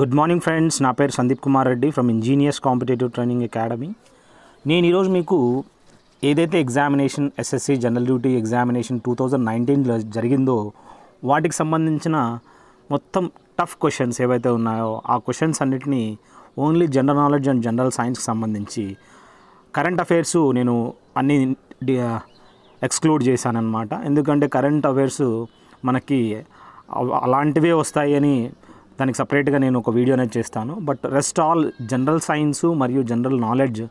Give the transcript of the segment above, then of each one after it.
good morning friends నా పేరు Sandeep Kumar Reddy from engineers competitive training academy నేను ఈరోజు మీకు ఏదైతే examination SSC general duty examination two thousand నైన్టీన్లో జరిగిందో వాటికి సంబంధించిన మొత్తం టఫ్ క్వశ్చన్స్ ఏవైతే ఉన్నాయో ఆ క్వశ్చన్స్ అన్నిటినీ only general knowledge and general సైన్స్కి సంబంధించి కరెంట్ అఫైర్స్ నేను అన్ని ఎక్స్క్లూడ్ uh, చేశానమాట ఎందుకంటే కరెంట్ అఫైర్స్ మనకి అలాంటివే వస్తాయి అని దానికి సపరేట్గా నేను ఒక వీడియో అనేది చేస్తాను but rest all general science మరియు జనరల్ నాలెడ్జ్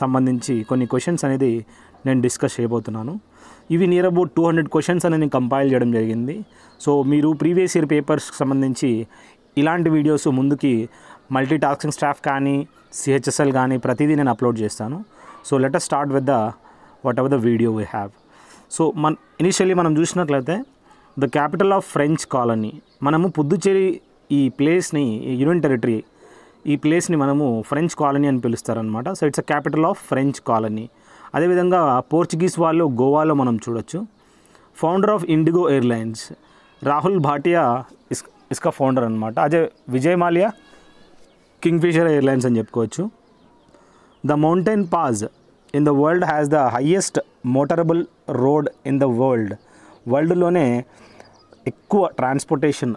సంబంధించి కొన్ని క్వశ్చన్స్ అనేది నేను డిస్కస్ చేయబోతున్నాను ఇవి near about two hundred questions అనేది నేను కంపైల్ చేయడం జరిగింది సో మీరు ప్రీవియస్ ఇయర్ పేపర్స్కి సంబంధించి ఇలాంటి వీడియోస్ ముందుకి మల్టీ టాస్కింగ్ స్టాఫ్ కానీ సిహెచ్ఎస్ఎల్ కానీ ప్రతిదీ నేను అప్లోడ్ చేస్తాను so let us start with the whatever the video we have so మన ఇనిషియల్లీ మనం చూసినట్లయితే the capital of French colony మనము పుదుచ్చేరి ఈ ప్లేస్ని యూనియన్ టెరిటరీ ఈ ప్లేస్ని మనము ఫ్రెంచ్ కాలనీ అని పిలుస్తారనమాట so it's a capital of French colony అదేవిధంగా పోర్చుగీస్ వాళ్ళు గోవాలో మనం చూడొచ్చు founder of IndiGo airlines Rahul Bhatia is ఇస్కా ఫౌండర్ అనమాట అదే విజయ్ మాలియా కింగ్ఫిషర్ ఎయిర్లైన్స్ అని చెప్పుకోవచ్చు the mountain pass in the world has the highest motorable road in the world వరల్డ్లోనే ఎక్కువ ట్రాన్స్పోర్టేషన్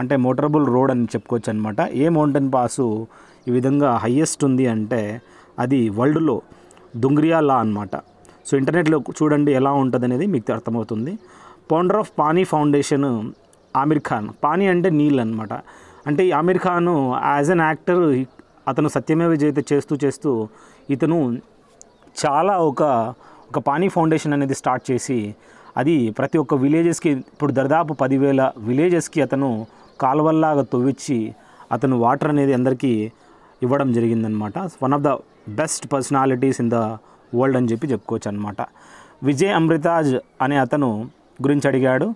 అంటే మోటరబుల్ రోడ్ అని చెప్పుకోవచ్చు అనమాట ఏ మౌంటైన్ పాసు ఈ విధంగా హయ్యెస్ట్ ఉంది అంటే అది వరల్డ్లో దుంగ్రియాలా అనమాట సో ఇంటర్నెట్లో చూడండి ఎలా ఉంటుంది అనేది మీకు అర్థమవుతుంది founder of Paani foundation Aamir Khan పానీ అంటే నీళ్ళు అనమాట అంటే ఈ Aamir Khan as an actor అతను సత్యమేవ జయత చేస్తూ చేస్తూ ఇతను చాలా ఒక ఒక పానీ ఫౌండేషన్ అనేది స్టార్ట్ చేసి అది ప్రతి ఒక్క విలేజెస్కి ఇప్పుడు దాదాపు పదివేల విలేజెస్కి అతను కాలువల్లాగా తొవ్విచ్చి అతను వాటర్ అనేది అందరికీ ఇవ్వడం జరిగిందనమాట one of the best personalities in the world అని చెప్పి చెప్పుకోవచ్చు అనమాట విజయ్ అమృతాజ్ అనే అతను గురించి అడిగాడు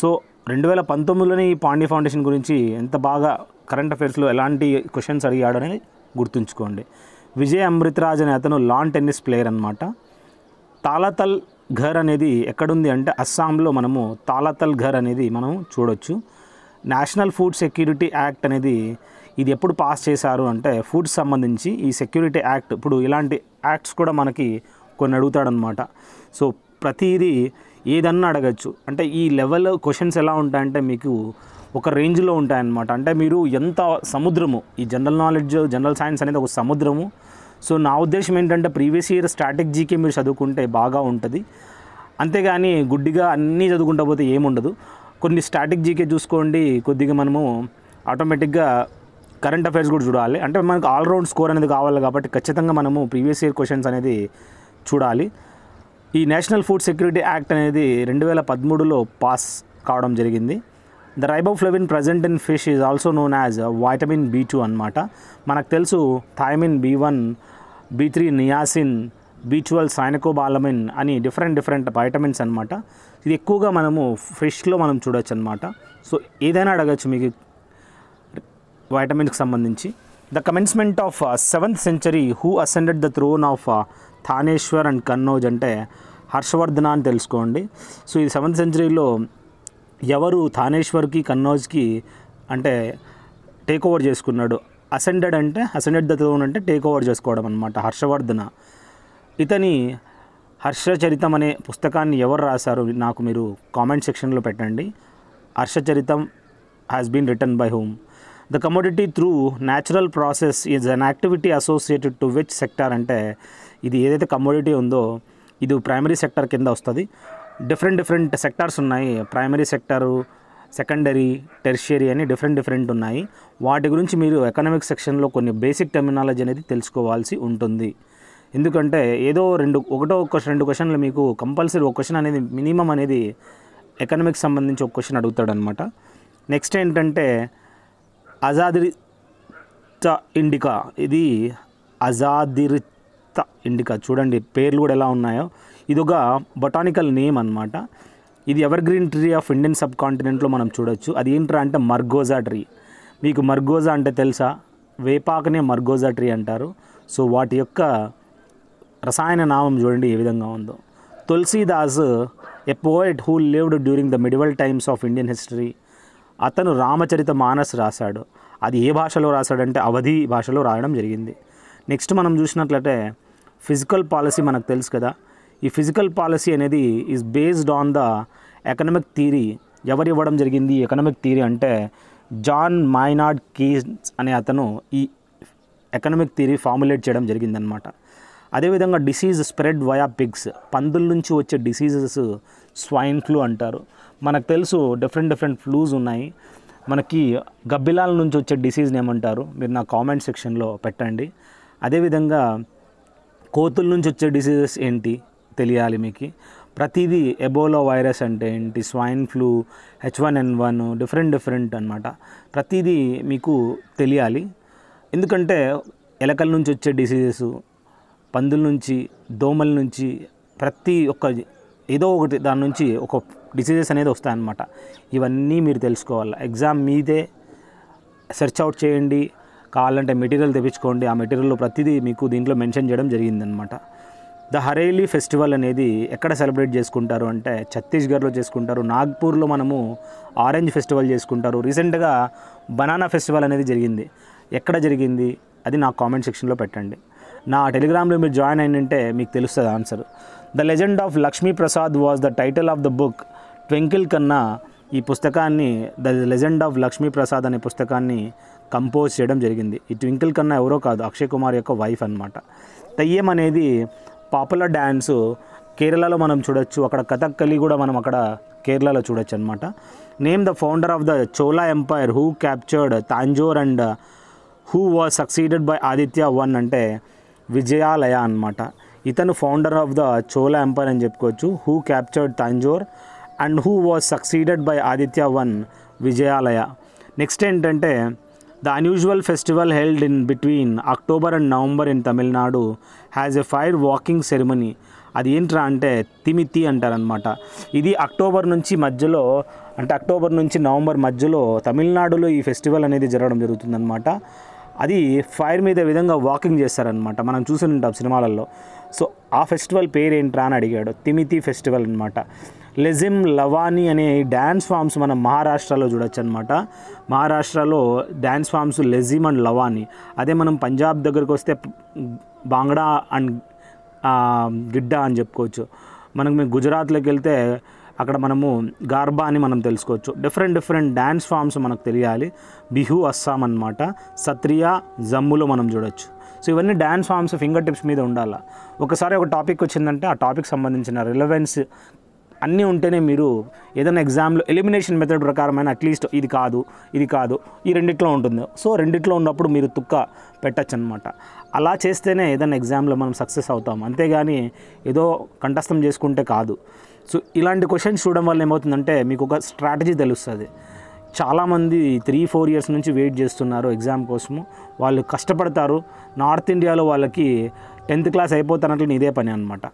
సో రెండు వేల పంతొమ్మిదిలోనే ఈ పాండే ఫౌండేషన్ గురించి ఎంత బాగా కరెంట్ అఫైర్స్లో ఎలాంటి క్వశ్చన్స్ అడిగాడు అని గుర్తుంచుకోండి విజయ్ అమృతరాజ్ అనే అతను లాన్ టెన్నిస్ ప్లేయర్ అనమాట తాలాతల్ ఘర్ అనేది ఎక్కడుంది అంటే అస్సాంలో మనము తాలాతల్ ఘర్ అనేది మనం చూడొచ్చు నేషనల్ ఫుడ్ సెక్యూరిటీ యాక్ట్ అనేది ఇది ఎప్పుడు పాస్ చేశారు అంటే ఫుడ్ సంబంధించి ఈ సెక్యూరిటీ యాక్ట్ ఇప్పుడు ఇలాంటి యాక్ట్స్ కూడా మనకి కొన్ని అడుగుతాడనమాట సో ప్రతిదీ ఏదన్నా అడగచ్చు అంటే ఈ లెవెల్ క్వశ్చన్స్ ఎలా ఉంటాయంటే మీకు ఒక రేంజ్లో ఉంటాయన్నమాట అంటే మీరు ఎంత సముద్రము ఈ జనరల్ నాలెడ్జ్ జనరల్ సైన్స్ అనేది ఒక సముద్రము సో నా ఉద్దేశం ఏంటంటే ప్రీవియస్ ఇయర్ స్ట్రాటజీకే మీరు చదువుకుంటే బాగా ఉంటుంది అంతేగాని గుడ్డిగా అన్నీ చదువుకుంటా పోతే ఏముండదు కొన్ని స్టాటిక్ జీకే చూసుకోండి కొద్దిగా మనము ఆటోమేటిక్గా కరెంట్ అఫైర్స్ కూడా చూడాలి అంటే మనకు ఆల్రౌండ్ స్కోర్ అనేది కావాలి కాబట్టి ఖచ్చితంగా మనము ప్రీవియస్ ఇయర్ క్వశ్చన్స్ అనేది చూడాలి ఈ నేషనల్ ఫుడ్ సెక్యూరిటీ యాక్ట్ అనేది రెండు వేల పదమూడులో పాస్ కావడం జరిగింది the riboflavin present in fish is also known as vitamin B two అనమాట మనకు తెలుసు thiamine B one B three niacin బీచువల్ ట్వెల్వ్ సైనకోబాలమిన్ అని డిఫరెంట్ డిఫరెంట్ వైటమిన్స్ అనమాట ఇది ఎక్కువగా మనము ఫ్రెష్లో మనం చూడవచ్చు అనమాట సో ఏదైనా అడగచ్చు మీకు వైటమిన్స్కి సంబంధించి the commencement of seventh century who ascended the throne of Thaneshwar and Kannauj అంటే హర్షవర్ధన అని తెలుసుకోండి సో ఈ సెవెంత్ సెంచరీలో ఎవరు థానేశ్వర్కి కన్నౌజ్కి అంటే టేక్ ఓవర్ చేసుకున్నాడు అసెండెడ్ అంటే అసెండెడ్ ద థ్రోన్ అంటే టేక్ ఓవర్ చేసుకోవడం అనమాట హర్షవర్ధన ఇతని హర్షచరితం అనే పుస్తకాన్ని ఎవరు రాశారు నాకు మీరు కామెంట్ సెక్షన్లో పెట్టండి Harshacharitam has been written by whom the commodity through natural process is an activity associated to which sector అంటే ఇది ఏదైతే కమోడిటీ ఉందో ఇది ప్రైమరీ సెక్టార్ కింద వస్తుంది డిఫరెంట్ డిఫరెంట్ సెక్టార్స్ ఉన్నాయి ప్రైమరీ సెక్టారు సెకండరీ టెర్షియరీ అని డిఫరెంట్ డిఫరెంట్ ఉన్నాయి వాటి గురించి మీరు ఎకనామిక్ సెక్షన్లో కొన్ని బేసిక్ టెర్మినాలజీ అనేది తెలుసుకోవాల్సి ఉంటుంది ఎందుకంటే ఏదో రెండు ఒకటో క్వశ్చన్ రెండు క్వశ్చన్లు మీకు కంపల్సరీ ఒక క్వశ్చన్ అనేది మినిమం అనేది ఎకనామిక్స్ సంబంధించి ఒక క్వశ్చన్ అనమాట నెక్స్ట్ ఏంటంటే అజాదిరిత ఇండికా ఇది అజాదిరిత ఇండికా చూడండి పేర్లు కూడా ఎలా ఉన్నాయో ఇది ఒక బొటానికల్ నేమ్ అనమాట ఇది evergreen tree of Indian sub కాంటినెంట్లో మనం చూడొచ్చు అది ఏంట్రా అంటే మర్గోజా ట్రీ మీకు మర్గోజా అంటే తెలుసా వేపాకనే మర్గోజా ట్రీ అంటారు సో వాటి యొక్క రసాయన నామం చూడండి ఏ విధంగా ఉందో Tulsidas a poet who lived during the medieval times of Indian history అతను రామచరిత మానస్ రాశాడు అది ఏ భాషలో రాశాడంటే అవధి భాషలో రాయడం జరిగింది నెక్స్ట్ మనం చూసినట్లయితే ఫిజికల్ పాలసీ మనకు తెలుసు కదా ఈ ఫిజికల్ పాలసీ అనేది is based on the economic theory ఎవరు ఇవ్వడం జరిగింది ఎకనామిక్ థీరీ అంటే జాన్ మైనార్డ్ కీన్స్ అనే అతను ఈ ఎకనామిక్ థీరీ ఫార్ములేట్ చేయడం జరిగిందనమాట అదేవిధంగా డిసీజ్ స్ప్రెడ్ వయా పిగ్స్ పందుల నుంచి వచ్చే డిసీజెస్ స్వైన్ ఫ్లూ అంటారు మనకు తెలుసు డిఫరెంట్ డిఫరెంట్ ఫ్లూస్ ఉన్నాయి మనకి గబ్బిలాల నుంచి వచ్చే డిసీజ్ని ఏమంటారు మీరు నా కామెంట్ సెక్షన్లో పెట్టండి అదేవిధంగా కోతుల నుంచి వచ్చే డిసీజెస్ ఏంటి తెలియాలి మీకు ప్రతిదీ ఎబోలో వైరస్ అంటే ఏంటి swine flu H one N one different different అనమాట ప్రతిదీ మీకు తెలియాలి ఎందుకంటే ఎలకల నుంచి వచ్చే డిసీజెస్ పందుల నుంచి దోమల నుంచి ప్రతి ఒక్క ఏదో ఒకటి దాని నుంచి ఒక డిసీజెస్ అనేది వస్తాయన్నమాట ఇవన్నీ మీరు తెలుసుకోవాలి ఎగ్జామ్ మీదే సెర్చ్ అవుట్ చేయండి కావాలంటే మెటీరియల్ తెప్పించుకోండి ఆ మెటీరియల్లో ప్రతిదీ మీకు దీంట్లో మెన్షన్ చేయడం జరిగిందనమాట ద హరేలీ ఫెస్టివల్ అనేది ఎక్కడ సెలబ్రేట్ చేసుకుంటారు అంటే ఛత్తీస్గఢ్లో చేసుకుంటారు నాగ్పూర్లో మనము ఆరెంజ్ ఫెస్టివల్ చేసుకుంటారు రీసెంట్గా బనానా ఫెస్టివల్ అనేది జరిగింది ఎక్కడ జరిగింది అది నా కామెంట్ సెక్షన్లో పెట్టండి నా టెలిగ్రామ్లో మీరు జాయిన్ అయిందంటే మీకు తెలుస్తుంది answer the legend of Lakshmi Prasad was the title of the book Twinkle Khanna ఈ పుస్తకాన్ని the legend of Lakshmi Prasad అనే పుస్తకాన్ని కంపోజ్ చేయడం జరిగింది ఈ ట్వింకిల్ కన్నా ఎవరో కాదు అక్షయ్ కుమార్ యొక్క వైఫ్ అనమాట తయ్యం అనేది పాపులర్ డ్యాన్సు కేరళలో మనం చూడొచ్చు అక్కడ కథక్కలి కూడా మనం అక్కడ కేరళలో చూడొచ్చు అనమాట name the founder of the Chola empire who captured Tanjore and who was succeeded by Aditya one అంటే విజయాలయ అనమాట ఇతను founder of the Chola empire అని చెప్పుకోవచ్చు who captured Tanjore and who was succeeded by Aditya one Vijayalaya next ఏంటంటే the unusual festival held in between October and November in Tamil Nadu has a fire walking ceremony అది ఏంట్రా అంటే తిమితి అంటారనమాట ఇది అక్టోబర్ నుంచి మధ్యలో అంటే అక్టోబర్ నుంచి నవంబర్ మధ్యలో తమిళనాడులో ఈ ఫెస్టివల్ అనేది జరగడం జరుగుతుందన్నమాట అది ఫైర్ మీద విధంగా వాకింగ్ చేస్తారనమాట మనం చూసి ఉంటాం సినిమాలలో సో ఆ ఫెస్టివల్ పేరు ఏంట్రా అని అడిగాడు తిమితి ఫెస్టివల్ అనమాట లెజిమ్ లవాని అనే డ్యాన్స్ ఫామ్స్ మనం మహారాష్ట్రలో చూడొచ్చు అనమాట మహారాష్ట్రలో dance forms Lezim and Lavani అదే మనం పంజాబ్ దగ్గరకు వస్తే బాంగ్డా అండ్ గిడ్డా అని చెప్పుకోవచ్చు మనకు మేము గుజరాత్లోకి వెళ్తే అక్కడ మనము గార్బా అని మనం తెలుసుకోవచ్చు డిఫరెంట్ డిఫరెంట్ డ్యాన్స్ ఫామ్స్ మనకు తెలియాలి బిహు అస్సాం అనమాట సత్రియా జమ్ములో మనం చూడొచ్చు సో ఇవన్నీ డ్యాన్స్ ఫామ్స్ ఫింగర్ టిప్స్ మీద ఉండాలి ఒకసారి ఒక టాపిక్ వచ్చిందంటే ఆ టాపిక్ సంబంధించిన రిలవెన్స్ అన్నీ ఉంటేనే మీరు ఏదైనా ఎగ్జామ్లో ఎలిమినేషన్ మెథడ్ ప్రకారమైన అట్లీస్ట్ ఇది కాదు ఇది కాదు ఈ రెండిట్లో ఉంటుంది సో రెండిట్లో ఉన్నప్పుడు మీరు తుక్క పెట్టచ్చు అనమాట అలా చేస్తేనే ఏదైనా ఎగ్జామ్లో మనం సక్సెస్ అవుతాం అంతేగాని ఏదో కంఠస్థం చేసుకుంటే కాదు సో ఇలాంటి క్వశ్చన్స్ చూడడం వల్ల ఏమవుతుందంటే మీకు ఒక స్ట్రాటజీ తెలుస్తుంది చాలామంది త్రీ ఫోర్ ఇయర్స్ నుంచి వెయిట్ చేస్తున్నారు ఎగ్జామ్ కోసము వాళ్ళు కష్టపడతారు నార్త్ ఇండియాలో వాళ్ళకి టెన్త్ క్లాస్ అయిపోతానట్లు ఇదే పని అనమాట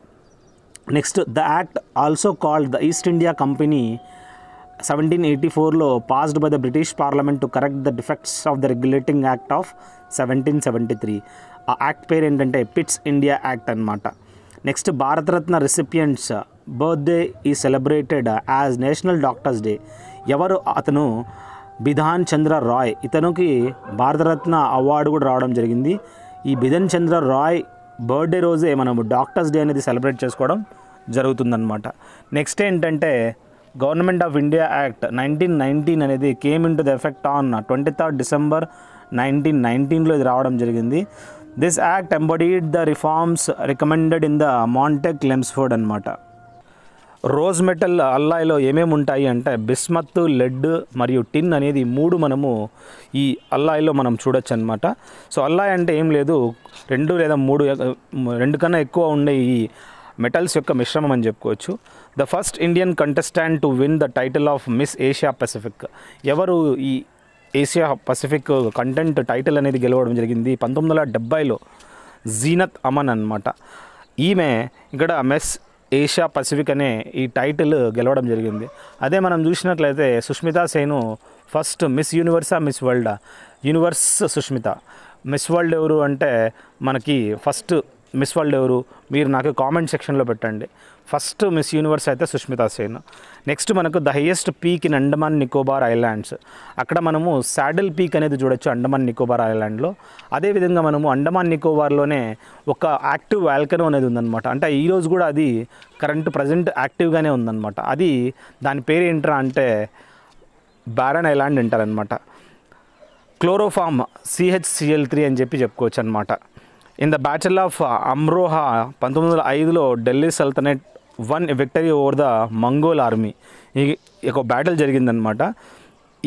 next the act also called the East India Company seventeen eighty ఫోర్లో passed by the British parliament to correct the defects of the regulating act of seventeen seventy three ఆ act పేరు ఏంటంటే Pitt's India act అనమాట next Bharat Ratna recipients birthday ఈ celebrated as national doctors day ఎవరు అతను బిధాన్ చంద్ర రాయ్ ఇతనికి Bharat Ratna award కూడా రావడం జరిగింది ఈ బిధన్ చంద్ర రాయ్ బర్త్డే రోజే మనము డాక్టర్స్ డే అనేది సెలబ్రేట్ చేసుకోవడం జరుగుతుందన్నమాట నెక్స్ట్ ఏంటంటే government of India act nineteen nineteen అనేది came into the effect on twenty third December nineteen నైన్టీన్లో ఇది రావడం జరిగింది this act embodied the reforms recommended in the Montagu Chelmsford అనమాట రోజ్ మెటల్ అల్లాయ్లో ఏమేమి ఉంటాయి అంటే బిస్మత్ లెడ్ మరియు టిన్ అనేది మూడు మనము ఈ అల్లాయ్లో మనం చూడొచ్చు అనమాట సో అల్లాయ్ అంటే ఏం లేదు రెండు లేదా మూడు రెండు కన్నా ఎక్కువ ఉండే ఈ మెటల్స్ యొక్క మిశ్రమం అని చెప్పుకోవచ్చు the first Indian contestant to win the title of Miss Asia Pacific ఎవరు ఈ ఏషియా పసిఫిక్ కంటెంట్ టైటిల్ అనేది గెలవడం జరిగింది పంతొమ్మిది వందల డెబ్బైలో జీనత్ అమన్ అనమాట ఈమె ఇక్కడ మెస్ ఏషియా పసిఫిక్ అనే ఈ టైటిల్ గెలవడం జరిగింది అదే మనం చూసినట్లయితే Sushmita Sen first Miss Universe Miss World Universe Sushmita Miss World ఎవరు అంటే మనకి ఫస్ట్ మిస్ వరల్డ్ ఎవరు మీరు నాకు కామెంట్ సెక్షన్లో పెట్టండి ఫస్ట్ మిస్ యూనివర్స్ అయితే సుష్మితా సేన్ నెక్స్ట్ మనకు the highest peak in Andaman Nicobar islands అక్కడ మనము శాడిల్ పీక్ అనేది చూడొచ్చు అండమాన్ నికోబార్ ఐలాండ్లో అదేవిధంగా మనము అండమాన్ నికోబార్లోనే ఒక యాక్టివ్ వాల్కనో అనేది ఉందన్నమాట అంటే ఈరోజు కూడా అది కరెంట్ ప్రజెంట్ యాక్టివ్గానే ఉందన్నమాట అది దాని పేరు ఏంట్రా అంటే బ్యారన్ ఐలాండ్ అంటారనమాట క్లోరోఫామ్ సిహెచ్సిఎల్ త్రీ అని చెప్పి చెప్పుకోవచ్చు అనమాట in the battle of Amroha పంతొమ్మిది వందల ఐదులో Delhi sultanate won victory over the Mongol army ఈ ఒక బ్యాటిల్ జరిగిందనమాట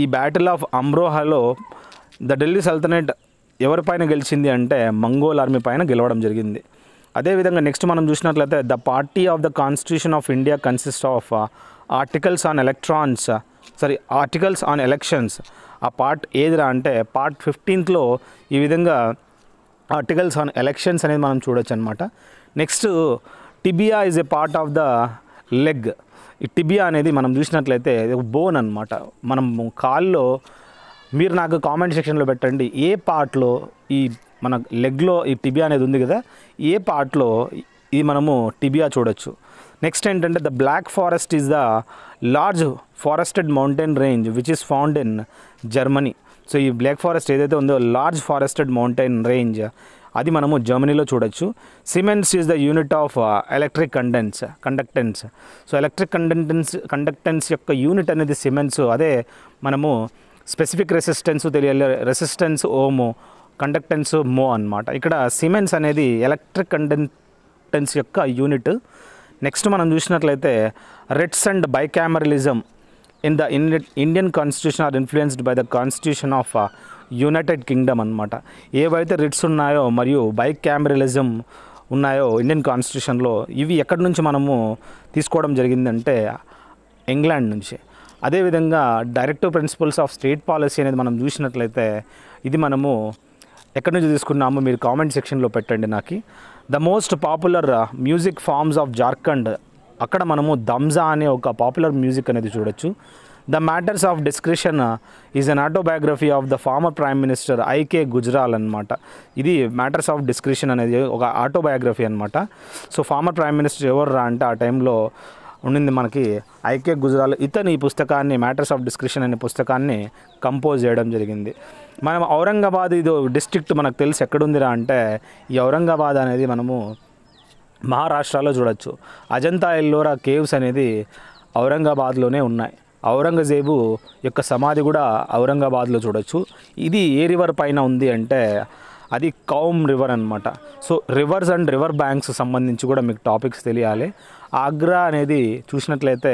ఈ బ్యాటిల్ ఆఫ్ అమ్రోహాలో ద ఢిల్లీ సల్తనేట్ ఎవరిపైన గెలిచింది అంటే మంగోల్ ఆర్మీ పైన గెలవడం జరిగింది అదేవిధంగా నెక్స్ట్ మనం చూసినట్లయితే the part of the constitution of India consist of articles on electrons sorry articles on elections ఆ పార్ట్ ఏదిరా అంటే పార్ట్ ఫిఫ్టీన్త్లో ఈ విధంగా ఆర్టికల్స్ ఆన్ ఎలక్షన్స్ అనేది మనం చూడొచ్చు అనమాట next tibia is a part of the leg ఈ టిబియా అనేది మనం చూసినట్లయితే బోన్ అనమాట మనం కాల్లో మీరు నాకు కామెంట్ సెక్షన్లో పెట్టండి ఏ పార్ట్లో ఈ మన లెగ్లో ఈ టిబియా అనేది ఉంది కదా ఏ పార్ట్లో ఇది మనము టిబియా చూడొచ్చు నెక్స్ట్ ఏంటంటే the Black Forest is the large forested mountain range which is found in Germany so ఈ బ్లాక్ ఫారెస్ట్ ఏదైతే ఉందో లార్జ్ ఫారెస్టెడ్ మౌంటైన్ రేంజ్ అది మనము జర్మనీలో చూడొచ్చు siemens is the unit of electric condense conductance so electric condense conductance యొక్క unit అనేది siemens అదే మనము స్పెసిఫిక్ రెసిస్టెన్స్ తెలియాలి రెసిస్టెన్స్ ఓము కండక్టెన్స్ మో అనమాట ఇక్కడ సిమెంట్స్ అనేది ఎలక్ట్రిక్ కండక్టెన్స్ యొక్క యూనిట్ నెక్స్ట్ మనం చూసినట్లయితే writs and bicameralism in the Indian constitution are influenced by the constitution of United Kingdom అనమాట ఏవైతే రిట్స్ ఉన్నాయో మరియు బైక్ క్యామరలిజం ఉన్నాయో ఇండియన్ కాన్స్టిట్యూషన్లో ఇవి ఎక్కడి నుంచి మనము తీసుకోవడం జరిగిందంటే ఇంగ్లాండ్ నుంచి అదేవిధంగా directive principles of state policy అనేది మనం చూసినట్లయితే ఇది మనము ఎక్కడి నుంచి తీసుకున్నామో మీరు కామెంట్ సెక్షన్లో పెట్టండి నాకు the most popular music forms of Jharkhand అక్కడ మనము దమ్జా అనే ఒక పాపులర్ మ్యూజిక్ అనేది చూడొచ్చు the matters of discretion is an autobiography of the former prime minister I K Gujral అనమాట ఇది మ్యాటర్స్ ఆఫ్ డిస్క్రిషన్ అనేది ఒక ఆటోబయోగ్రఫీ అనమాట సో ఫార్మర్ ప్రైమ్ మినిస్టర్ ఎవరు రా అంటే ఆ టైంలో ఉండింది మనకి ఐకే గుజరాల్ ఇతను ఈ పుస్తకాన్ని మ్యాటర్స్ ఆఫ్ డిస్క్రిప్షన్ అనే పుస్తకాన్ని కంపోజ్ చేయడం జరిగింది మనం ఔరంగాబాద్ ఇది డిస్ట్రిక్ట్ మనకు తెలిసి ఎక్కడుందిరా అంటే ఈ ఔరంగాబాద్ అనేది మనము మహారాష్ట్రలో చూడొచ్చు అజంతా ఎల్లోరా కేవ్స్ అనేది ఔరంగాబాద్లోనే ఉన్నాయి ఔరంగజేబు యొక్క సమాధి కూడా ఔరంగాబాద్లో చూడొచ్చు ఇది ఏ రివర్ పైన ఉంది అంటే అది కౌమ్ రివర్ అనమాట so rivers and river banks సంబంధించి కూడా మీకు టాపిక్స్ తెలియాలి ఆగ్రా అనేది చూసినట్లయితే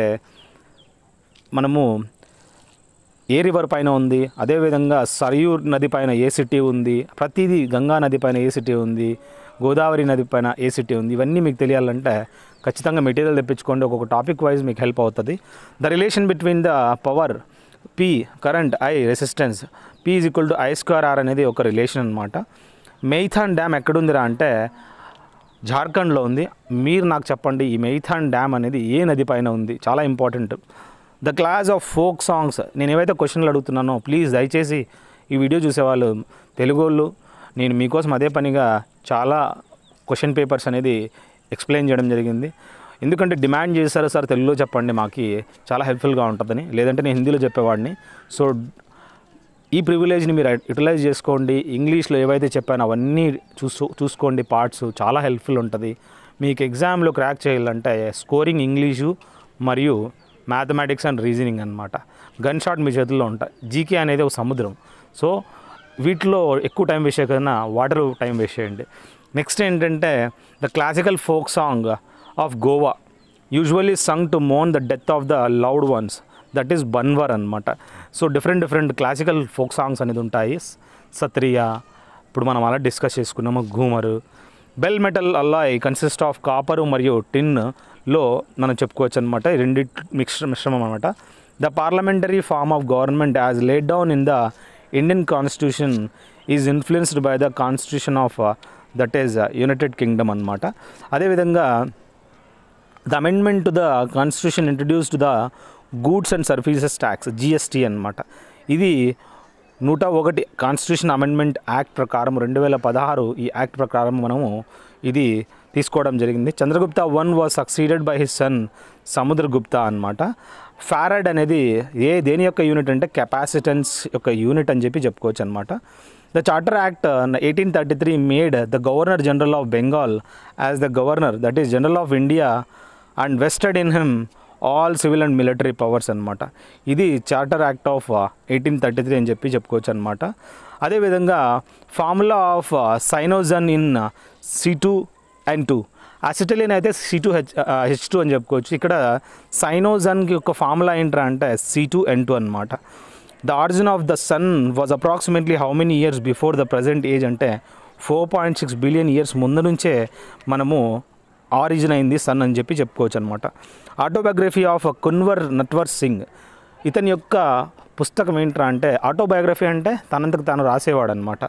మనము ఏ రివర్ పైన ఉంది అదేవిధంగా సరియూ నది పైన ఏ సిటీ ఉంది ప్రతిదీ గంగా నది పైన ఏ సిటీ ఉంది గోదావరి నది పైన ఏ సిటీ ఉంది ఇవన్నీ మీకు తెలియాలంటే ఖచ్చితంగా మెటీరియల్ తెప్పించుకోండి ఒక్కొక్క టాపిక్ వైజ్ మీకు హెల్ప్ అవుతుంది the relation between the power P current I resistance P is equal to I square R అనేది ఒక రిలేషన్ అనమాట మెయిథాన్ డ్యామ్ ఎక్కడుందిరా అంటే జార్ఖండ్లో ఉంది మీరు నాకు చెప్పండి ఈ మెయిథాన్ డ్యామ్ అనేది ఏ నది పైన ఉంది చాలా important the class of folk songs నేను ఏవైతే క్వశ్చన్లు అడుగుతున్నానో ప్లీజ్ దయచేసి ఈ వీడియో చూసేవాళ్ళు తెలుగోళ్ళు నేను మీకోసం అదే పనిగా చాలా క్వశ్చన్ పేపర్స్ అనేది ఎక్స్ప్లెయిన్ చేయడం జరిగింది ఎందుకంటే డిమాండ్ చేశారో సార్ తెలుగులో చెప్పండి మాకు చాలా హెల్ప్ఫుల్గా ఉంటుందని లేదంటే నేను హిందీలో చెప్పేవాడిని సో ఈ ప్రివిలేజ్ని మీరు యూటిలైజ్ చేసుకోండి ఇంగ్లీష్లో ఏవైతే చెప్పానో అవన్నీ చూసు చూసుకోండి పార్ట్స్ చాలా హెల్ప్ఫుల్ ఉంటుంది మీకు ఎగ్జామ్లో క్రాక్ చేయాలంటే స్కోరింగ్ ఇంగ్లీషు మరియు మ్యాథమెటిక్స్ అండ్ రీజనింగ్ అనమాట గన్ షాట్ మీ చేతుల్లో ఉంటాయి జీకే అనేది ఒక సముద్రం సో వీటిలో ఎక్కువ టైం వేస్ట్ చేయకుండా వాటర్ టైం వేస్ట్ చేయండి నెక్స్ట్ ఏంటంటే the classical folk song of Goa usually sung to మోన్ the death of the loved ones that is Banvar అనమాట so different different classical folk songs అనేది ఉంటాయి సత్రియా ఇప్పుడు మనం అలా డిస్కస్ చేసుకున్నాము Ghoomar bell metal alloy consist of copper మరియు టిన్లో మనం చెప్పుకోవచ్చు అనమాట రెండు మిక్స్ మిశ్రమం అనమాట the parliamentary form of government as laid down in the Indian constitution is influenced by the constitution of that is United Kingdom అనమాట అదేవిధంగా the amendment to the constitution introduced the goods and services tax GST అనమాట ఇది నూట ఒకటి constitution amendment act ప్రకారం రెండు వేల పదహారు ఈ యాక్ట్ ప్రకారం మనము ఇది తీసుకోవడం జరిగింది Chandragupta one was succeeded by his son Samudragupta అనమాట ఫారడ్ అనేది ఏ దేని యొక్క యూనిట్ అంటే కెపాసిటెన్స్ యొక్క యూనిట్ అని చెప్పి చెప్పుకోవచ్చు అనమాట the charter act eighteen thirty three made the governor general of Bengal as the governor that is general of India and vested in him all civil and military powers అనమాట ఇది charter act of eighteen thirty three అని చెప్పి చెప్పుకోవచ్చు అనమాట అదేవిధంగా formula of cyanogen in C two and two acetylene అయితే C two H H two అని చెప్పుకోవచ్చు ఇక్కడ సైనోజన్కి ఒక ఫార్ములా ఏంట్రా అంటే సి టూ ఎన్ టూ అనమాట the origin of the sun was approximately how many years before the present age అంటే four point six billion years ముందు నుంచే మనము ఆరిజిన్ అయింది సన్ అని చెప్పి చెప్పుకోవచ్చు అనమాట ఆటోబయోగ్రఫీ ఆఫ్ కున్వర్ నట్వర్ సింగ్ ఇతని యొక్క పుస్తకం ఏంట్రా అంటే ఆటోబయోగ్రఫీ అంటే తనంతకు తాను రాసేవాడు అనమాట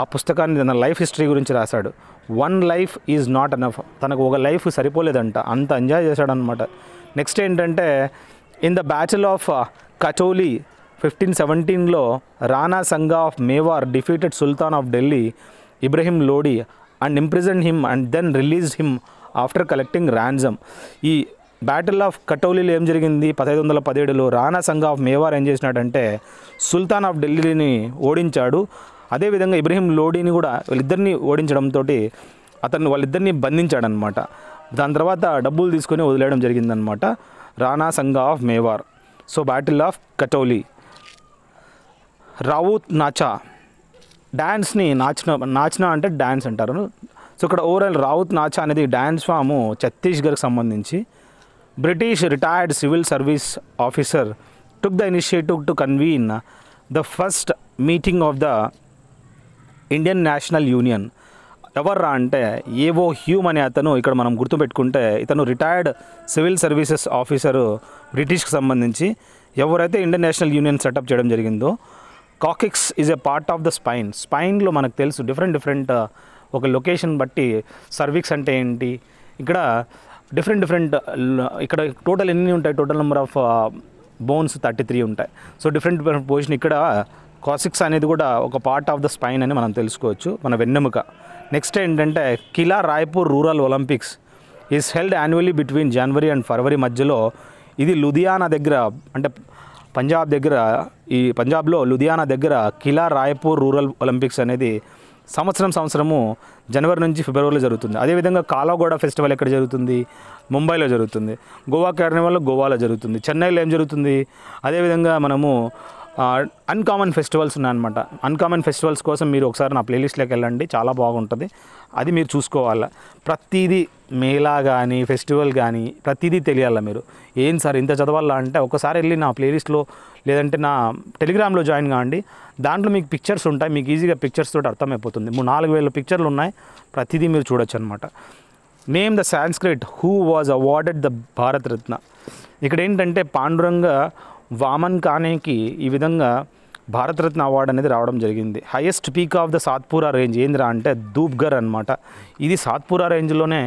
ఆ పుస్తకాన్ని తన లైఫ్ హిస్టరీ గురించి రాశాడు one life is not enough తనకు ఒక లైఫ్ సరిపోలేదంట అంత ఎంజాయ్ చేశాడనమాట నెక్స్ట్ ఏంటంటే in the battle of Khatoli fifteen సెవెంటీన్లో Rana Sanga of Mewar defeated sultan of Delhi Ibrahim Lodi and imprison him and then release him after collecting ransom ఈ బ్యాటిల్ ఆఫ్ కటౌలీలో ఏం జరిగింది పదహైదు వందల పదిహేడులో రాణా సంఘ ఆఫ్ మేవార్ ఏం చేసినాడంటే సుల్తాన్ ఆఫ్ ఢిల్లీని ఓడించాడు అదేవిధంగా ఇబ్రహీం లోడీని కూడా వీళ్ళిద్దరిని ఓడించడంతో అతన్ని వాళ్ళిద్దరిని బంధించాడనమాట దాని తర్వాత డబ్బులు తీసుకొని వదిలేయడం జరిగిందనమాట Rana Sanga of Mewar so battle of Khatoli Raut Nacha డ్యాన్స్ని నాచిన నాచిన అంటే డ్యాన్స్ అంటారు సో ఇక్కడ ఓవరాల్ రావుత్ నాచా అనేది డ్యాన్స్ ఫాము ఛత్తీస్గఢ్కి సంబంధించి British retired civil service officer took the initiative to convene the first meeting of the Indian National Union ఎవర్రా అంటే ఏవో హ్యూమ్ అనే అతను ఇక్కడ మనం గుర్తుపెట్టుకుంటే ఇతను రిటైర్డ్ సివిల్ సర్వీసెస్ ఆఫీసరు బ్రిటిష్కి సంబంధించి ఎవరైతే ఇండియన్ నేషనల్ యూనియన్ సెటప్ చేయడం జరిగిందో coccyx is a part of the spine స్పైన్లో మనకు తెలుసు డిఫరెంట్ డిఫరెంట్ uh, ఒక లొకేషన్ బట్టి సర్వీక్స్ అంటే ఏంటి ఇక్కడ డిఫరెంట్ డిఫరెంట్ uh, ఇక్కడ టోటల్ ఎన్ని ఉంటాయి total number of bones thirty three ఉంటాయి సో డిఫరెంట్ పొజిషన్ ఇక్కడ కాసిక్స్ అనేది కూడా ఒక పార్ట్ ఆఫ్ ద స్పైన్ అని మనం తెలుసుకోవచ్చు మన వెన్నెముక నెక్స్ట్ ఏంటంటే Kila Raipur Rural Olympics is held annually between January and February మధ్యలో ఇది లుధియానా దగ్గర అంటే పంజాబ్ దగ్గర ఈ పంజాబ్లో లుధియానా దగ్గర కిలా రాయ్పూర్ రూరల్ ఒలింపిక్స్ అనేది సంవత్సరం సంవత్సరము జనవరి నుంచి ఫిబ్రవరిలో జరుగుతుంది అదేవిధంగా కాలాగోడ ఫెస్టివల్ ఎక్కడ జరుగుతుంది ముంబైలో జరుగుతుంది గోవా కార్నివాల్ గోవాలో జరుగుతుంది చెన్నైలో ఏం జరుగుతుంది అదేవిధంగా మనము అన్కామన్ ఫెస్టివల్స్ ఉన్నాయన్నమాట అన్కామన్ ఫెస్టివల్స్ కోసం మీరు ఒకసారి నా ప్లేలిస్ట్లోకి వెళ్ళండి చాలా బాగుంటుంది అది మీరు చూసుకోవాలి ప్రతిదీ మేళా కానీ ఫెస్టివల్ కానీ ప్రతిదీ తెలియాలా మీరు ఏం సార్ ఇంత చదవాలా అంటే ఒకసారి వెళ్ళి నా ప్లేలిస్ట్లో లేదంటే నా టెలిగ్రామ్లో జాయిన్ కావండి దాంట్లో మీకు పిక్చర్స్ ఉంటాయి మీకు ఈజీగా పిక్చర్స్ తోటి అర్థమైపోతుంది మూడు నాలుగు వేల పిక్చర్లు ఉన్నాయి ప్రతిదీ మీరు చూడొచ్చు అనమాట name the Sanskrit who was awarded the Bharat Ratna ఇక్కడ ఏంటంటే పాండురంగ వామన్ కానేకి ఈ విధంగా భారతరత్న అవార్డు అనేది రావడం జరిగింది highest peak of the Satpura range ఏంద్రా అంటే ధూప్ఘర్ అనమాట ఇది సాత్పురా రేంజ్లోనే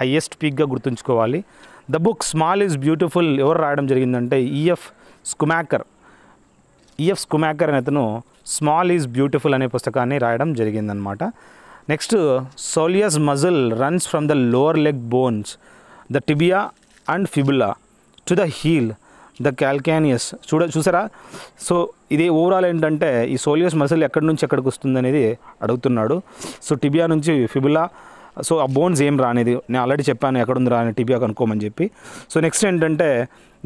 హయ్యెస్ట్ పీక్గా గుర్తుంచుకోవాలి the book small is beautiful ఎవరు రాయడం జరిగిందంటే ఈఎఫ్ స్కుమాకర్ ఈఎఫ్ స్కుమాకర్ అనే అతను స్మాల్ ఈజ్ బ్యూటిఫుల్ అనే పుస్తకాన్ని రాయడం జరిగిందనమాట next soleus muscle runs from the lower leg bones the tibia and fibula to the heel the calcaneus చూడ చూసారా సో ఇది ఓవరాల్ ఏంటంటే ఈ సోలియస్ మసిల్ ఎక్కడి నుంచి ఎక్కడికి వస్తుంది అనేది అడుగుతున్నాడు సో టిబియా నుంచి ఫిబులా సో ఆ బోన్స్ ఏం రానిది నేను ఆల్రెడీ చెప్పాను ఎక్కడుంది రాని టిబియా కనుక్కోమని చెప్పి సో నెక్స్ట్ ఏంటంటే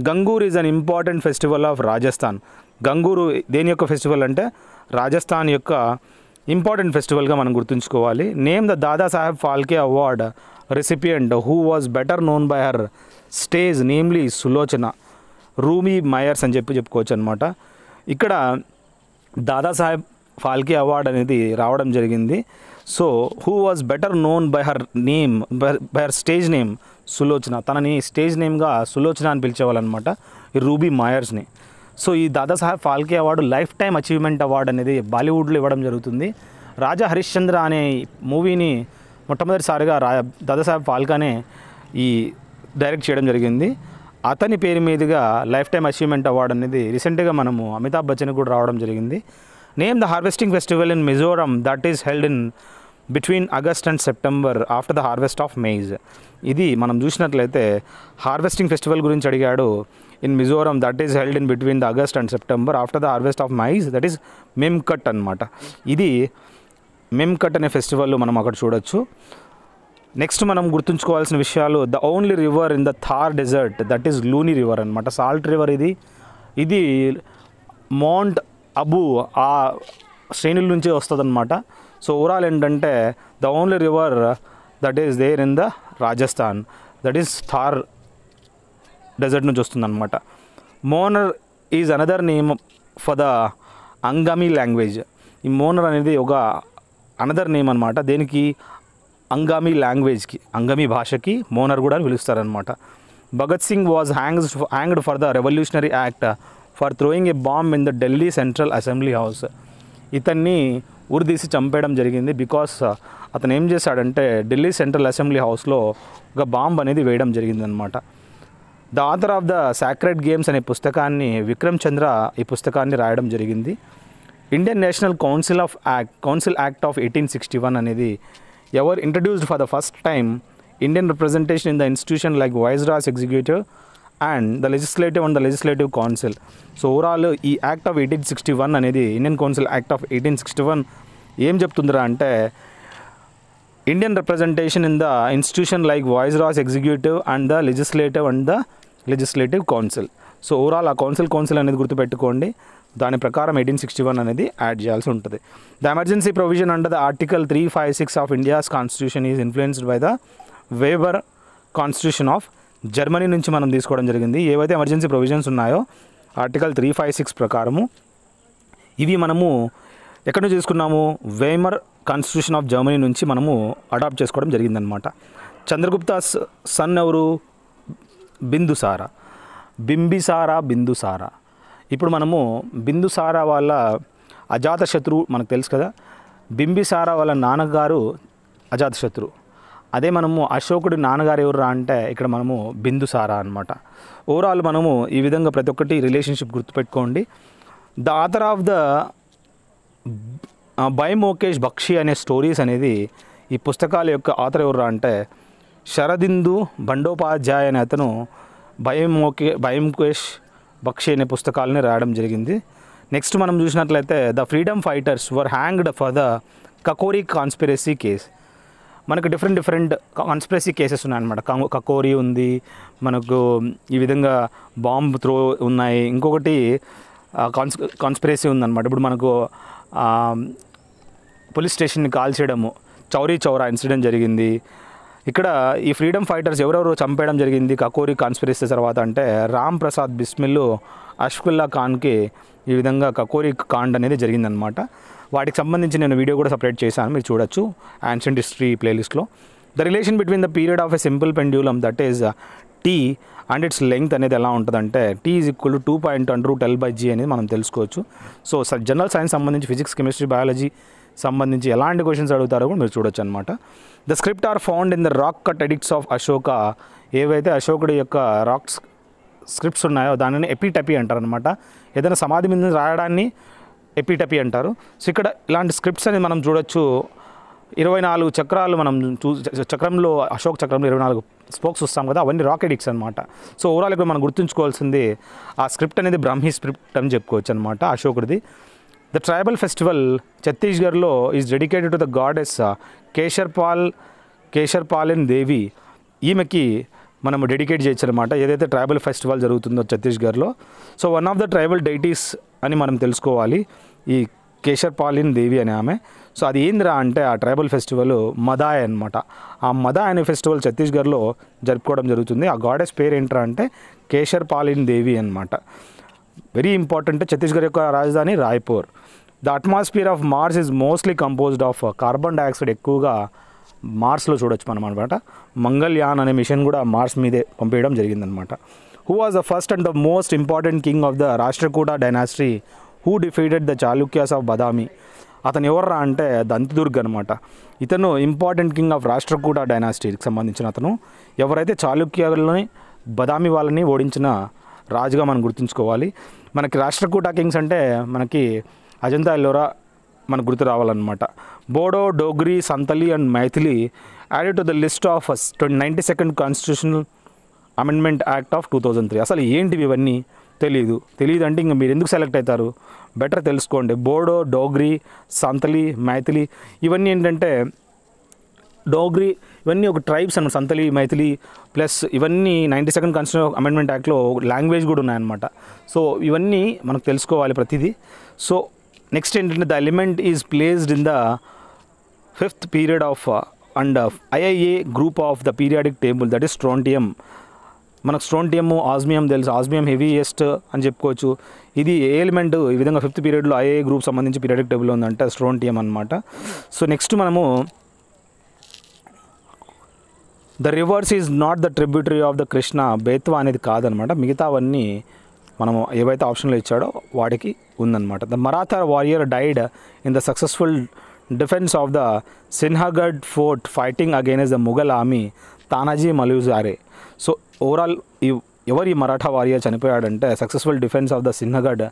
Gangaur is an important festival of Rajasthan Gangaur దేని యొక్క ఫెస్టివల్ అంటే రాజస్థాన్ యొక్క ఇంపార్టెంట్ ఫెస్టివల్గా మనం గుర్తుంచుకోవాలి name the Dadasaheb Phalke award recipient who was better known by her stage namely Sulochana Ruby Myers అని చెప్పి చెప్పుకోవచ్చు అనమాట ఇక్కడ దాదాసాహెబ్ ఫాల్కే అవార్డ్ అనేది రావడం జరిగింది so who was better known by her name by her stage name Sulochana తనని స్టేజ్ నేమ్గా సులోచన అని పిలిచేవాళ్ళనమాట ఈ రూబీ మాయర్స్ని సో ఈ Dadasaheb Phalke award lifetime achievement award అనేది బాలీవుడ్లో ఇవ్వడం జరుగుతుంది రాజా హరిశ్చంద్ర అనే మూవీని మొట్టమొదటిసారిగా రా దాదాసాహెబ్ ఫాల్కానే ఈ డైరెక్ట్ చేయడం జరిగింది అతని పేరు మీదుగా లైఫ్ టైమ్ అచీవ్మెంట్ అవార్డు అనేది రీసెంట్గా మనము అమితాబ్ బచ్చన్ కూడా రావడం జరిగింది name the harvesting festival in Mizoram that is held in between August and September after the harvest of maize ఇది మనం చూసినట్లయితే హార్వెస్టింగ్ ఫెస్టివల్ గురించి అడిగాడు in Mizoram that is held in between the August and September after the harvest of maize that is Mimkut అనమాట ఇది మెమ్కట్ అనే festival మనం అక్కడ చూడొచ్చు నెక్స్ట్ మనం గుర్తుంచుకోవాల్సిన విషయాలు the only river in the Thar desert that is Luni river అనమాట సాల్ట్ రివర్ ఇది ఇది మౌంట్ అబు ఆ శ్రేణుల నుంచే అనమాట సో ఓవరాల్ ఏంటంటే the only river that is there in the Rajasthan that is Thar desert నుంచి వస్తుందన్నమాట Monar is another name for the Angami language ఈ మోనర్ అనేది ఒక అనదర్ నేమ్ అనమాట దేనికి అంగామి లాంగ్వేజ్కి అంగామి భాషకి మోనర్ కూడా అని పిలుస్తారనమాట Bhagat Singh was hangs hanged for the revolutionary act for throwing a bomb in the Delhi central assembly house ఇతన్ని ఉరిదీసి చంపేయడం జరిగింది బికాస్ అతను ఏం చేశాడంటే ఢిల్లీ సెంట్రల్ అసెంబ్లీ హౌస్లో ఒక బాంబ్ అనేది వేయడం జరిగిందనమాట the author of the Sacred Games అనే పుస్తకాన్ని విక్రమ్ చంద్ర ఈ పుస్తకాన్ని రాయడం జరిగింది Indian national council of act council act of eighteen sixty one అనేది ever introduced for the first time Indian representation in the institution like viceroy's executive and the legislative and the legislative council so overall ఈ act of eighteen sixty one అనేది Indian council act of eighteen sixty one ఏం చెప్తుందిరా అంటే Indian representation in the institution like viceroy's executive and the legislative and the legislative council so overall ఆ council council అనేది గుర్తుపెట్టుకోండి దాని ప్రకారం eighteen sixty one అనేది add చేయాల్సి ఉంటుంది the emergency provision under the article three five six of India's constitution is influenced by the Weimar constitution of Germany నుంచి మనం తీసుకోవడం జరిగింది ఏవైతే ఎమర్జెన్సీ ప్రొవిజన్స్ ఉన్నాయో ఆర్టికల్ త్రీ ఫైవ్ సిక్స్ ప్రకారము ఇవి మనము ఎక్కడి నుంచి తీసుకున్నాము వేమర్ కాన్స్టిట్యూషన్ ఆఫ్ జర్మనీ నుంచి మనము అడాప్ట్ చేసుకోవడం జరిగిందనమాట చంద్రగుప్త సన్ ఎవరు బిందుసారా బింబిసారా బిందుసారా ఇప్పుడు మనము బిందుసార వాళ్ళ అజాతశత్రు మనకు తెలుసు కదా బింబిసార వాళ్ళ నాన్నగారు అజాతశత్రు అదే మనము అశోకుడి నాన్నగారు రా అంటే ఇక్కడ మనము బిందుసార అనమాట ఓవరాల్ మనము ఈ విధంగా ప్రతి ఒక్కటి రిలేషన్షిప్ గుర్తుపెట్టుకోండి ద ఆథర్ ఆఫ్ ద మోకేష్ బక్షి అనే స్టోరీస్ అనేది ఈ పుస్తకాల యొక్క ఆథర్ రా అంటే శరదిందు బండోపాధ్యాయ అనే అతను భయం ఓకే భయంకేష్ బక్షి అనే పుస్తకాలని రాయడం జరిగింది నెక్స్ట్ మనం చూసినట్లయితే the freedom fighters were hanged for the Kakori conspiracy case మనకు డిఫరెంట్ డిఫరెంట్ కాన్స్పిరసీ కేసెస్ ఉన్నాయన్నమాట కకోరి ఉంది మనకు ఈ విధంగా బాంబ్ త్రో ఉన్నాయి ఇంకొకటి కాన్స్ కాన్స్పిరసీ ఉందన్నమాట ఇప్పుడు మనకు పోలీస్ స్టేషన్ని కాల్ చేయడము చౌరీ చౌరా ఇన్సిడెంట్ జరిగింది ఇక్కడ ఈ ఫ్రీడమ్ ఫైటర్స్ ఎవరెవరు చంపేయడం జరిగింది కకోరి కాన్స్పిరసీ తర్వాత అంటే రామ్ ప్రసాద్ బిస్మిల్లు అష్కుల్లా ఖాన్కి ఈ విధంగా కకోరి కాండ్ అనేది జరిగిందనమాట వాటికి సంబంధించి నేను వీడియో కూడా సపరేట్ చేశాను మీరు చూడొచ్చు యాన్షియంట్ హిస్టరీ ప్లేలిస్ట్లో the relation between the period of a simple pendulum that is T and its length అనేది ఎలా ఉంటుందంటే T is equal two point and root L by G అనేది మనం తెలుసుకోవచ్చు సో జనరల్ సైన్స్ సంబంధించి ఫిజిక్స్ కెమిస్ట్రీ బయాలజీ సంబంధించి ఎలాంటి questions అడుగుతారో కూడా మీరు చూడొచ్చు అనమాట the script are found in the rock cut edicts of Ashoka ఏవైతే అశోకుడి యొక్క రాక్ స్క్రిప్ట్స్ ఉన్నాయో దానిని ఎపిటపి అంటారు అనమాట ఏదైనా సమాధి మీద రాయడాన్ని ఎపిటపి అంటారు సో ఇక్కడ ఇలాంటి స్క్రిప్ట్స్ అనేది మనం చూడొచ్చు ఇరవై నాలుగు చక్రాలు మనం చూ చక్రంలో అశోక్ చక్రంలో ఇరవై నాలుగు స్పోక్స్ వస్తాం కదా అవన్నీ రాకెడిక్స్ అనమాట సో ఓవరాల్ ఇక్కడ మనం గుర్తుంచుకోవాల్సింది ఆ స్క్రిప్ట్ అనేది బ్రహ్మి స్క్రిప్ట్ అని చెప్పుకోవచ్చు అనమాట అశోకుడిది ద ట్రైబల్ ఫెస్టివల్ ఛత్తీస్గఢ్లో is dedicated to the goddess Kesharpal కేశర్పాలెన్ దేవి ఈమెకి మనము డెడికేట్ చేయొచ్చు అనమాట ఏదైతే ట్రైబల్ ఫెస్టివల్ జరుగుతుందో ఛత్తీస్గఢ్లో so one of the tribal deities అని మనం తెలుసుకోవాలి ఈ కేశర్పాలిన్ దేవి అనే ఆమె సో అది ఏందిరా అంటే ఆ ట్రైబల్ ఫెస్టివల్ మదాయ్ అనమాట ఆ మదాయ్ అనే ఫెస్టివల్ ఛత్తీస్గఢ్లో జరుపుకోవడం జరుగుతుంది ఆ గాడెస్ పేరు ఏంట్రా అంటే కేశర్పాలిన్ దేవి అనమాట వెరీ ఇంపార్టెంట్ ఛత్తీస్గఢ్ యొక్క రాజధాని Raipur the atmosphere of Mars is mostly composed of carbon dioxide ఎక్కువగా మార్స్లో చూడొచ్చు మనం అనమాట మంగళయాన్ అనే మిషన్ కూడా మార్స్ మీదే పంపించడం జరిగిందనమాట who was the first and the most important king of the Rashtrakuta dynasty who defeated the Chalukyas of Badami అతను ఎవర్రా అంటే దంతిదుర్గ్ అనమాట ఇతను ఇంపార్టెంట్ కింగ్ ఆఫ్ రాష్ట్రకూట డైనాస్టీకి సంబంధించిన అతను ఎవరైతే చాళుక్యాలని బదామి వాళ్ళని ఓడించిన రాజుగా మనం గుర్తుంచుకోవాలి మనకి రాష్ట్రకూట కింగ్స్ అంటే మనకి అజంతా ఎల్లోరా మనకు గుర్తు రావాలన్నమాట Bodo Dogri Santali and Maithili added to the list of twenty ninety second constitutional amendment act of two thousand three అసలు ఏంటివి ఇవన్నీ తెలియదు తెలియదు అంటే ఇంకా మీరు ఎందుకు సెలెక్ట్ అవుతారు బెటర్ తెలుసుకోండి బోడో డోగ్రీ సంతలి మైథిలి ఇవన్నీ ఏంటంటే డోగ్రీ ఇవన్నీ ఒక ట్రైబ్స్ అన్న సంతలి మైథిలి ప్లస్ ఇవన్నీ నైంటీ సెకండ్ కాన్స్టిట్యూషన్ అమెండ్మెంట్ యాక్ట్లో లాంగ్వేజ్ కూడా ఉన్నాయన్నమాట సో ఇవన్నీ మనకు తెలుసుకోవాలి ప్రతిదీ సో నెక్స్ట్ ఏంటంటే the element is placed in the fifth period of and IIA group of the periodic table that is strontium మనకు స్ట్రోంటియము ఆజ్మియం తెలుసు ఆజ్మియం హెవీయెస్ట్ అని చెప్పుకోవచ్చు ఇది ఏ ఎలిమెంట్ ఈ విధంగా ఫిఫ్త్ పీరియడ్లో ఐఏ గ్రూప్ సంబంధించి పీరియాడిక్ టేబుల్ ఉందంటే స్ట్రోంటియం అనమాట సో నెక్స్ట్ మనము the rivers is not the tributary of the Krishna Betwa అనేది కాదనమాట మిగతావన్నీ మనము ఏవైతే ఆప్షన్లు ఇచ్చాడో వాడికి ఉందన్నమాట the Maratha warrior died in the successful defence of the Sinhagad fort fighting against the Mughal army Tanaji Malusare so overall ఈ ఎవరు ఈ మరాఠా వారియర్ చనిపోయాడంటే successful defence of the Sinhagad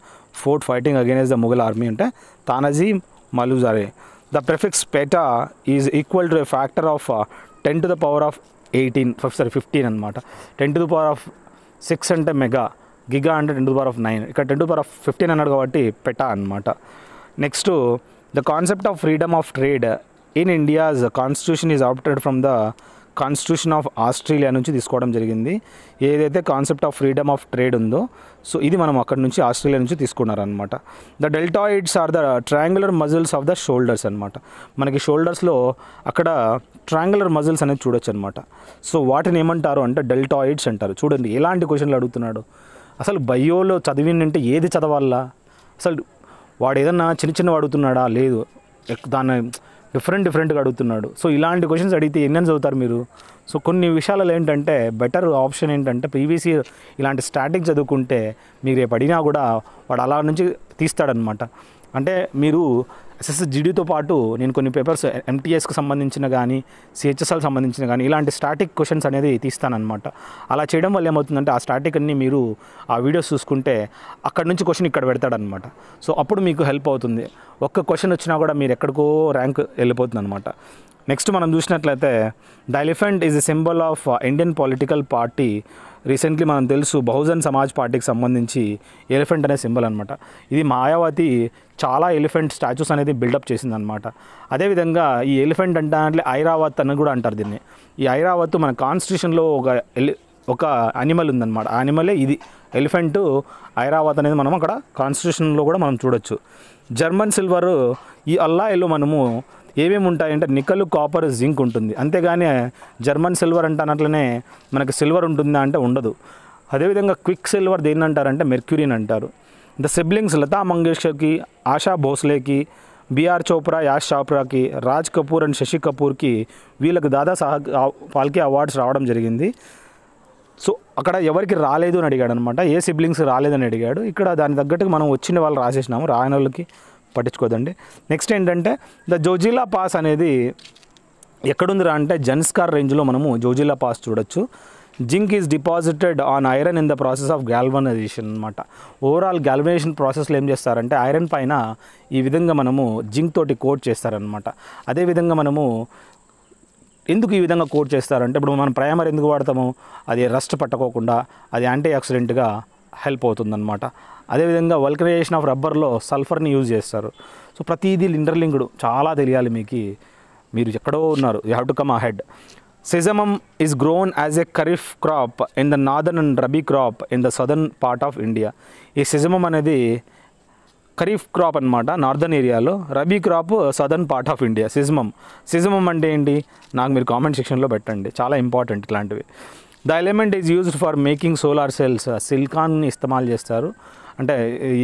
fort fighting against the Mughal army అంటే Tanaji Malusare the prefix peta is equal to a factor of ten to the power of eighteen sorry fifteen అనమాట ten to the power of six అంటే mega giga అంటే ten to power of nine ఇక్కడ ten to power of fifteen అన్నాడు కాబట్టి peta అనమాట next the concept of freedom of trade in India's constitution is adopted from the constitution of Australia నుంచి తీసుకోవడం జరిగింది ఏదైతే concept of freedom of trade ఉందో so ఇది మనం అక్కడి నుంచి ఆస్ట్రేలియా నుంచి తీసుకున్నారనమాట the deltoids are the triangular muscles of the shoulders అనమాట మనకి షోల్డర్స్లో అక్కడ ట్రాంగులర్ మజిల్స్ అనేది చూడొచ్చు అనమాట సో వాటిని ఏమంటారు అంటే డెల్టాయిడ్స్ అంటారు చూడండి ఎలాంటి క్వశ్చన్లు అడుగుతున్నాడు అసలు బయోలో చదివిందంటే ఏది చదవాలా అసలు వాడు ఏదన్నా చిన్న చిన్న అడుగుతున్నాడా లేదు దాన్ని డిఫరెంట్ డిఫరెంట్గా అడుగుతున్నాడు సో ఇలాంటి క్వశ్చన్స్ అడిగితే ఎన్నెన్ చదువుతారు మీరు సో కొన్ని విషయాలలో ఏంటంటే బెటర్ ఆప్షన్ ఏంటంటే పీవీసీ ఇలాంటి స్టాటిక్ చదువుకుంటే మీరు రేపు అడిగినా కూడా వాడు అలా నుంచి తీస్తాడనమాట అంటే మీరు ఎస్ఎస్జిడితో పాటు నేను కొన్ని పేపర్స్ ఎంటీఎస్కి సంబంధించిన కానీ సిహెచ్ఎస్ఎల్ సంబంధించిన కానీ ఇలాంటి స్టాటిక్ క్వశ్చన్స్ అనేది తీస్తానమాట అలా చేయడం వల్ల ఏమవుతుందంటే ఆ స్టాటిక్ అన్ని మీరు ఆ వీడియోస్ చూసుకుంటే అక్కడ నుంచి క్వశ్చన్ ఇక్కడ పెడతాడనమాట సో అప్పుడు మీకు హెల్ప్ అవుతుంది ఒక్క క్వశ్చన్ వచ్చినా కూడా మీరు ఎక్కడికో ర్యాంక్ వెళ్ళిపోతుంది అనమాట నెక్స్ట్ మనం చూసినట్లయితే the elephant is a symbol of Indian political party recently మనం తెలుసు బహుజన్ సమాజ్ పార్టీకి సంబంధించి ఎలిఫెంట్ అనే సింబల్ అనమాట ఇది మాయావతి చాలా ఎలిఫెంట్ స్టాచ్యూస్ అనేది బిల్డప్ చేసిందనమాట అదేవిధంగా ఈ ఎలిఫెంట్ అంటే అంటే ఐరావత్ అని కూడా అంటారు దీన్ని ఈ ఐరావత్ మన కాన్స్టిట్యూషన్లో ఒక ఎలి ఒక అనిమల్ ఉందన్నమాట ఆ అనిమలే ఇది ఎలిఫెంట్ ఐరావత్ అనేది మనం అక్కడ కాన్స్టిట్యూషన్లో కూడా మనం చూడొచ్చు జర్మన్ సిల్వర్ ఈ అల్లా మనము ఏమేమి ఉంటాయంటే నికలు కాపర్ జింక్ ఉంటుంది అంతేగాని జర్మన్ సిల్వర్ అంటానట్లనే మనకి సిల్వర్ ఉంటుందా అంటే ఉండదు అదేవిధంగా క్విక్ సిల్వర్ దేన్ని అంటారంటే మెర్క్యూరిన్ అంటారు ద సిబ్లింగ్స్ లతా మంగేష్కర్కి ఆశా భోస్లేకి బీఆర్ చోప్రా యాష్ చాప్రాకి రాజ్ కపూర్ అండ్ శశి కపూర్కి వీళ్ళకి దాదా సాహ అవార్డ్స్ రావడం జరిగింది సో అక్కడ ఎవరికి రాలేదు అని అడిగాడు అనమాట ఏ సిబ్లింగ్స్ రాలేదని అడిగాడు ఇక్కడ దాని తగ్గట్టుగా మనం వచ్చిన వాళ్ళు రాసేసినాము రాయనోళ్ళకి వాళ్ళకి పట్టించుకోదండి నెక్స్ట్ ఏంటంటే ద జోజిలా పాస్ అనేది ఎక్కడుందిరా అంటే జన్స్కార్ రేంజ్లో మనము జోజిలా పాస్ చూడొచ్చు zinc is deposited on iron in the process of galvanization అనమాట ఓవరాల్ గ్యాల్వనైజేషన్ ప్రాసెస్లో ఏం చేస్తారంటే ఐరన్ పైన ఈ విధంగా మనము జింక్ తోటి కోట్ చేస్తారనమాట అదేవిధంగా మనము ఎందుకు ఈ విధంగా కోట్ చేస్తారంటే ఇప్పుడు మనం ప్రైమర్ ఎందుకు వాడతాము అది రస్ట్ పట్టకోకుండా అది యాంటీ ఆక్సిడెంట్గా హెల్ప్ అవుతుందన్నమాట అదేవిధంగా వల్కరైజేషన్ ఆఫ్ రబ్బర్లో సల్ఫర్ని యూజ్ చేస్తారు సో ప్రతిదీ ఇంటర్లింక్డ్ చాలా తెలియాలి మీకు మీరు ఎక్కడో ఉన్నారు you have to come ahead sesamum is grown as a kharif crop in the northern and rabi crop in the southern part of India ఈ సెజమమ్ అనేది ఖరీఫ్ క్రాప్ అనమాట నార్దర్న్ ఏరియాలో rabi crop southern part of India sesamum sesamum అంటే ఏంటి నాకు మీరు comment సెక్షన్లో పెట్టండి చాలా ఇంపార్టెంట్ ఇలాంటివి the element is used for making solar cells సిల్కాన్ని ఇస్తమాలు చేస్తారు అంటే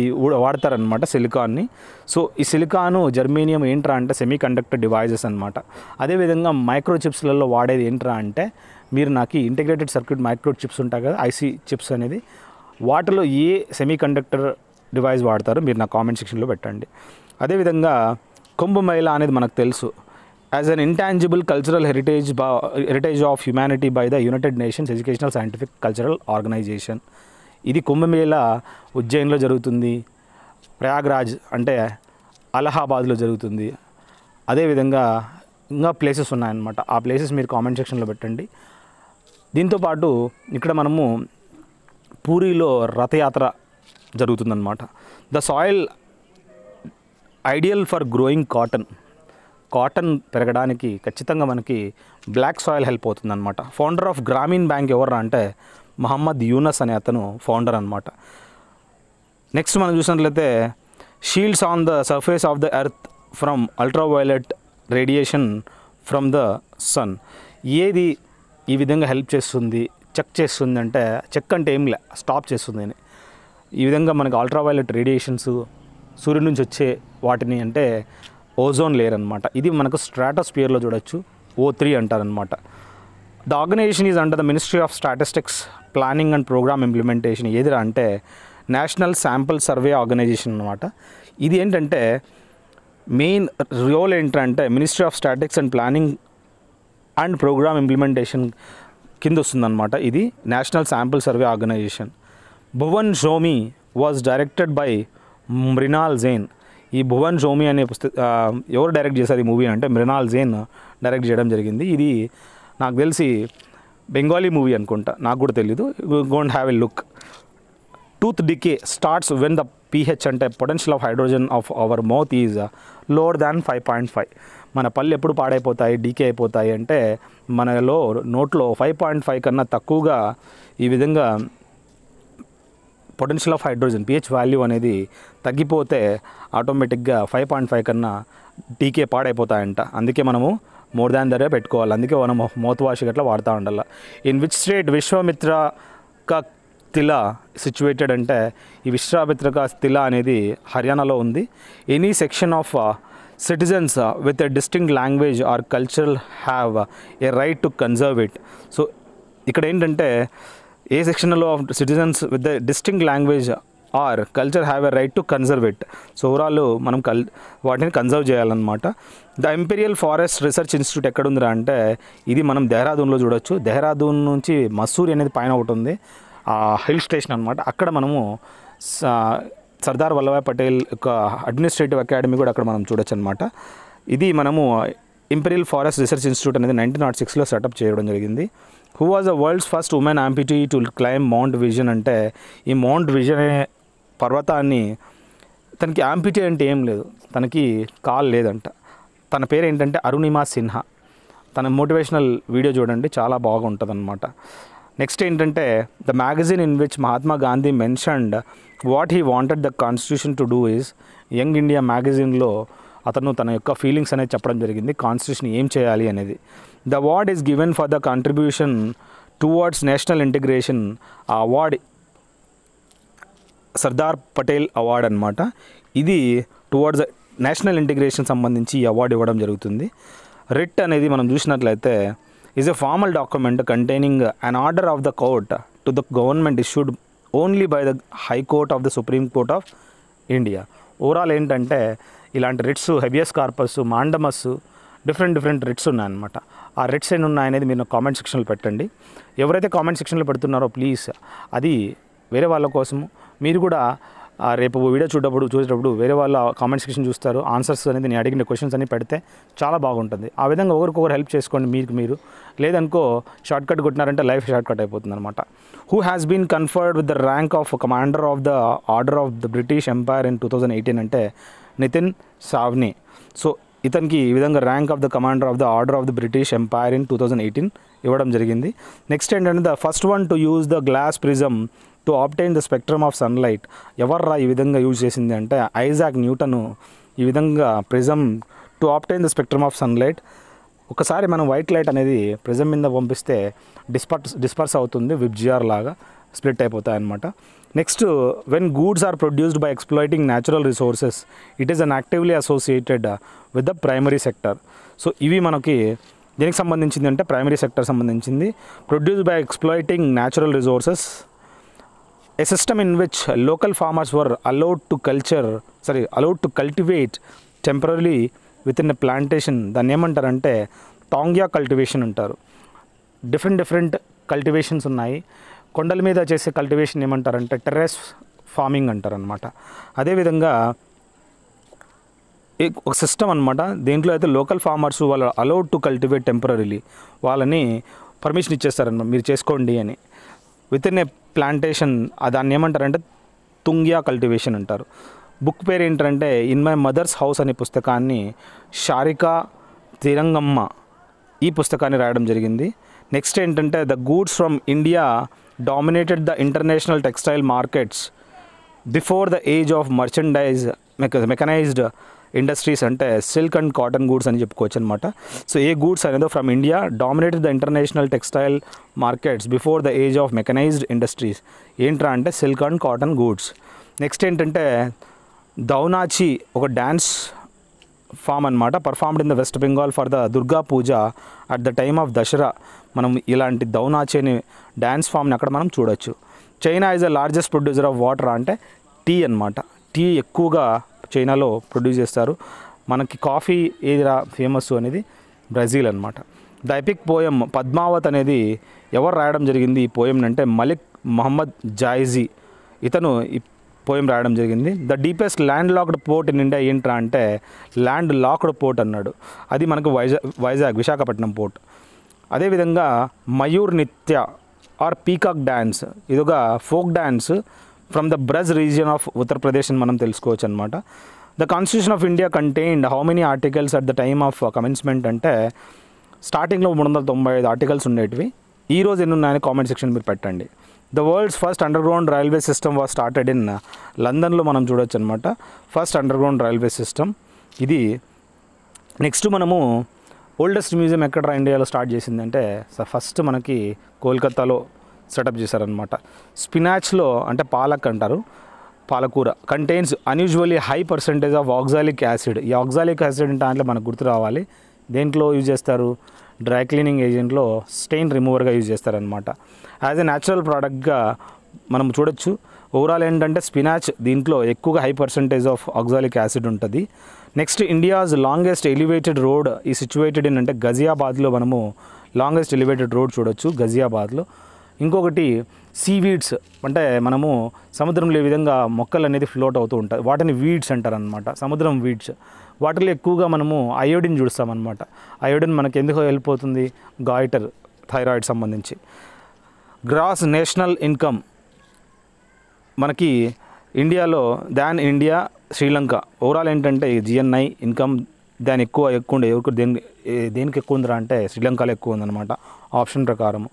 ఈ వాడతారనమాట సిలికాన్ని సో ఈ సిలికాను జర్మేనియం ఏంట్రా అంటే సెమీ కండక్టర్ డివైజెస్ అనమాట అదేవిధంగా మైక్రో చిప్స్లలో వాడేది ఏంట్రా అంటే మీరు నాకు ఇంటిగ్రేటెడ్ సర్క్యూట్ మైక్రో చిప్స్ ఉంటాయి కదా ఐసీ చిప్స్ అనేది వాటిలో ఏ సెమీ కండక్టర్ డివైస్ వాడతారో మీరు నా కామెంట్ సెక్షన్లో పెట్టండి అదేవిధంగా కుంభమేళ అనేది మనకు తెలుసు as an intangible cultural heritage బా heritage of humanity by the United Nations Educational Scientific Cultural Organization ఇది కుంభమేళ ఉజ్జయిన్లో జరుగుతుంది ప్రయాగ్రాజ్ అంటే అలహాబాద్లో జరుగుతుంది అదేవిధంగా ఇంకా ప్లేసెస్ ఉన్నాయన్నమాట ఆ ప్లేసెస్ మీరు కామెంట్ సెక్షన్లో పెట్టండి దీంతోపాటు ఇక్కడ మనము పూరిలో రథయాత్ర జరుగుతుందన్నమాట the soil ideal for growing cotton cotton పెరగడానికి ఖచ్చితంగా మనకి బ్లాక్ సాయిల్ హెల్ప్ అవుతుందన్నమాట ఫౌండర్ ఆఫ్ గ్రామీణ బ్యాంక్ ఎవరా అంటే మహమ్మద్ యూనస్ అనే అతను ఫౌండర్ అనమాట నెక్స్ట్ మనం చూసినట్లయితే shields on the surface of the earth from ultraviolet radiation from the sun ఏది ఈ విధంగా హెల్ప్ చేస్తుంది చెక్ చేస్తుంది అంటే చెక్ అంటే ఏం లే స్టాప్ చేస్తుంది అని ఈ విధంగా మనకు అల్ట్రావైలెట్ రేడియేషన్స్ సూర్యుడి నుంచి వచ్చే వాటిని అంటే ఓజోన్ లేయర్ అనమాట ఇది మనకు స్ట్రాటోస్పియర్లో చూడొచ్చు ఓ త్రీ అంటారనమాట the organization is under the Ministry of Statistics Planning and Programme Implementation ఏదిరా అంటే నేషనల్ శాంపుల్ సర్వే ఆర్గనైజేషన్ అనమాట ఇది ఏంటంటే మెయిన్ రోల్ ఏంటంటే Ministry of statics and Planning and Programme Implementation కింద వస్తుందన్నమాట ఇది National Sample Survey Organization Bhuvan Shome was directed by Mrinal Jain ఈ భువన్ షోమి అనే పుస్తక ఎవరు డైరెక్ట్ చేశారు ఈ మూవీ అంటే మ్రినాల్ జైన్ డైరెక్ట్ చేయడం జరిగింది ఇది నాకు తెలిసి బెంగాలీ మూవీ అనుకుంటా నాకు కూడా తెలీదు గోంట్ have a look tooth decay starts when the pH అంటే potential of hydrogen of our mouth is lower than five point five మన పళ్ళు ఎప్పుడు పాడైపోతాయి డీకే అయిపోతాయి అంటే మనలో నోట్లో ఫైవ్ పాయింట్ ఫైవ్ కన్నా తక్కువగా ఈ విధంగా potential of hydrogen pH value అనేది తగ్గిపోతే ఆటోమేటిక్గా ఫైవ్ పాయింట్ ఫైవ్ కన్నా డీకే పాడైపోతాయంట అందుకే మనము మోర్ దాన్ దరే పెట్టుకోవాలి అందుకే మనం మౌత్ వాష్ గట్లా వాడుతూ ఉండాలి in which state Vishwamitra Tila situated అంటే ఈ విశ్వామిత్రక తిల అనేది హర్యానాలో ఉంది any section of citizens with a distinct language or cultural have a right to conserve it so ఇక్కడ ఏంటంటే ఏ సెక్షన్లో of citizens with the distinct language or culture have a right to conserve it so overall మనం కల్ వాటిని conserve చేయాలన్నమాట the Imperial Forest Research Institute ఎక్కడుందిరా అంటే ఇది మనం దెహ్రాదూన్లో చూడొచ్చు దెహ్రాదూన్ నుంచి మసూరి అనేది పైన ఒకటి ఉంది ఆ హిల్ స్టేషన్ అనమాట అక్కడ మనము సర్దార్ వల్లభాయ్ పటేల్ యొక్క అడ్మినిస్ట్రేటివ్ అకాడమీ కూడా అక్కడ మనం చూడొచ్చు అనమాట ఇది మనము ఇంపీరియల్ ఫారెస్ట్ రీసెర్చ్ ఇన్స్టిట్యూట్ అనేది నైన్టీన్ నాట్ సిక్స్లో సెటప్ చేయడం జరిగింది who was the world's first women amputee to climb Mount విజన్ అంటే ఈ మౌంట్ విజన్ పర్వతాన్ని తనకి ఆంపిటే అంటే ఏం లేదు తనకి కాల్ లేదంట తన పేరు ఏంటంటే అరుణిమా సిన్హా తన మోటివేషనల్ వీడియో చూడండి చాలా బాగుంటుంది అనమాట నెక్స్ట్ ఏంటంటే the magazine in which Mahatma Gandhi mentioned what he wanted the constitution to do is Young India మ్యాగజైన్లో అతను తన యొక్క ఫీలింగ్స్ అనేది చెప్పడం జరిగింది కాన్స్టిట్యూషన్ ఏం చేయాలి అనేది the award is given for the contribution towards national integration ఆ అవార్డ్ సర్దార్ పటేల్ అవార్డ్ అనమాట ఇది టువార్డ్స్ నేషనల్ ఇంటిగ్రేషన్ సంబంధించి ఈ అవార్డు ఇవ్వడం జరుగుతుంది రిట్ అనేది మనం చూసినట్లయితే is a formal document containing an order of the court to the government issued only by the High Court of the supreme court of India overall ఏంటంటే ఇలాంటి writs habeas corpus mandamus different different writs ఉన్నాయన్నమాట ఆ writs ఏమి ఉన్నాయనేది మీరు comment సెక్షన్లో పెట్టండి ఎవరైతే కామెంట్ సెక్షన్లో పెడుతున్నారో ప్లీజ్ అది వేరే వాళ్ళ కోసము మీరు కూడా రేపు వీడియో చూడప్పుడు చూసేటప్పుడు వేరే వాళ్ళ కామెంట్ సెక్షన్ చూస్తారు ఆన్సర్స్ అనేది నేను అడిగిన క్వశ్చన్స్ అన్ని పెడితే చాలా బాగుంటుంది ఆ విధంగా ఒకరికొకరు హెల్ప్ చేసుకోండి మీకు మీరు లేదనుకో షార్ట్ కట్ కొట్టినారంటే లైఫ్ షార్ట్ కట్ అయిపోతుంది అనమాట who has been conferred with the rank of commander of the order of the British Empire in two thousand eighteen అంటే నితిన్ సావ్ని సో ఇతనికి ఈ విధంగా rank of the commander of the order of the British Empire in two thousand eighteen ఇవ్వడం జరిగింది next ఏంటంటే the first one to use the glass prism to obtain the spectrum of sunlight ఎవర్రా ఈ విధంగా use చేసింది అంటే Isaac Newton ఈ విధంగా prism to obtain the spectrum of sunlight ఒకసారి మనం వైట్ లైట్ అనేది ప్రిజం మీద పంపిస్తే డిస్పర్స్ డిస్పర్స్ అవుతుంది విబ్జిఆర్ లాగా స్ప్లిట్ అయిపోతాయి అనమాట next when goods are produced by exploiting natural resources it is an actively associated with the primary sector so ఇవి మనకి దీనికి సంబంధించింది అంటే ప్రైమరీ సెక్టర్ సంబంధించింది produce by exploiting natural resources a system in which local farmers were allowed to culture sorry allowed to cultivate temporary within plantation దాన్ని ఏమంటారంటే taungya cultivation అంటారు different different cultivations ఉన్నాయి కొండల మీద చేసే కల్టివేషన్ ఏమంటారంటే terrace farming అంటారనమాట అదేవిధంగా ఒక సిస్టమ్ అనమాట దీంట్లో అయితే లోకల్ ఫార్మర్స్ వాళ్ళు అలౌడ్ టు కల్టివేట్ టెంపరీలీ వాళ్ళని పర్మిషన్ ఇచ్చేస్తారనమాట మీరు చేసుకోండి అని విత్ ఇన్ ఏ ప్లాంటేషన్ దాన్ని ఏమంటారంటే తుంగ్యా కల్టివేషన్ అంటారు బుక్ పేరు ఏంటంటే ఇన్ మై మదర్స్ హౌస్ అనే పుస్తకాన్ని షారికా తిరంగమ్మ ఈ పుస్తకాన్ని రాయడం జరిగింది నెక్స్ట్ ఏంటంటే the goods from India dominated the international textile markets before the age of merchandise mechanized industries అంటే సిల్క్ అండ్ కాటన్ గూడ్స్ అని చెప్పుకోవచ్చు అనమాట సో ఏ గూడ్స్ అనేది from India dominated the international textile markets before the age of mechanized industries ఏంట్రా అంటే silk and cotton goods next ఏంటంటే దౌనాచి ఒక డ్యాన్స్ ఫామ్ అనమాట performed in the West Bengal for the Durga Puja at the time of Dussehra మనం ఇలాంటి దౌనాచి అనే డ్యాన్స్ ఫామ్ని అక్కడ మనం చూడొచ్చు China is the largest producer of water అంటే టీ అనమాట టీ ఎక్కువగా చైనాలో ప్రొడ్యూస్ చేస్తారు మనకి కాఫీ ఏది రా ఫేమస్ అనేది బ్రెజిల్ అనమాట ద ఎపిక్ పోయం పద్మావత్ అనేది ఎవరు రాయడం జరిగింది ఈ పోయం అంటే మలిక్ మహమ్మద్ జాయిజీ ఇతను ఈ పోయం రాయడం జరిగింది the deepest landlocked port in India ఏంట్రా అంటే ల్యాండ్ లాక్డ్ పోర్ట్ అన్నాడు అది మనకు వైజాగ్ వైజాగ్ విశాఖపట్నం పోర్ట్ అదేవిధంగా Mayur Nritya or peacock dance ఇదొక folk dance from the Braj region of Uttar Pradesh అని మనం తెలుసుకోవచ్చు అనమాట the constitution of India contained how many articles at the time of commencement అంటే స్టార్టింగ్లో మూడు వందల తొంభై ఐదు ఆర్టికల్స్ ఉండేటివి ఈ రోజు ఎన్ని ఉన్నాయని కామెంట్ సెక్షన్ మీరు పెట్టండి the world's first underground railway system was started in లండన్లో మనం చూడొచ్చు అనమాట first underground railway system ఇది నెక్స్ట్ మనము ఓల్డెస్ట్ మ్యూజియం ఎక్కడ ఇండియాలో స్టార్ట్ చేసిందంటే ఫస్ట్ మనకి కోల్కతాలో సెటప్ చేశారనమాట స్పినాచ్లో అంటే పాలక్ అంటారు పాలకూర contains unusually high percentage of oxalic acid ఈ ఆక్సాలిక్ యాసిడ్ దాంట్లో మనకు గుర్తు రావాలి దేంట్లో యూజ్ చేస్తారు డ్రై క్లీనింగ్ ఏజెంట్లో స్టెయిన్ రిమూవర్గా యూజ్ చేస్తారనమాట యాజ్ ఎ న్యాచురల్ ప్రోడక్ట్గా మనం చూడొచ్చు ఓవరాల్ ఏంటంటే స్పినాచ్ దీంట్లో ఎక్కువగా high percentage of oxalic acid ఉంటుంది next India's longest elevated road ఈ సిచ్యువేటెడ్ ఏంటంటే గజియాబాద్లో మనము లాంగెస్ట్ ఎలివేటెడ్ రోడ్ చూడొచ్చు గజియాబాద్లో ఇంకొకటి సీవీడ్స్ అంటే మనము సముద్రంలో ఏ విధంగా మొక్కలు అనేది ఫ్లోట్ అవుతూ ఉంటాయి వాటిని వీడ్స్ అంటారనమాట సముద్రం వీడ్స్ వాటిలో ఎక్కువగా మనము అయోడిన్ చూస్తామన్నమాట అయోడిన్ మనకు ఎందుకు హెల్ప్ అవుతుంది గాయిటర్ థైరాయిడ్ సంబంధించి గ్రాస్ నేషనల్ ఇన్కమ్ మనకి ఇండియాలో దాన్ ఇండియా శ్రీలంక ఓవరాల్ ఏంటంటే జిఎన్ఐ ఇన్కమ్ దాని ఎక్కువ ఎక్కువ ఉండే ఎవరికి దేని దేనికి ఎక్కువ ఉందిరా అంటే శ్రీలంకలో ఎక్కువ ఉందన్నమాట ఆప్షన్ ప్రకారము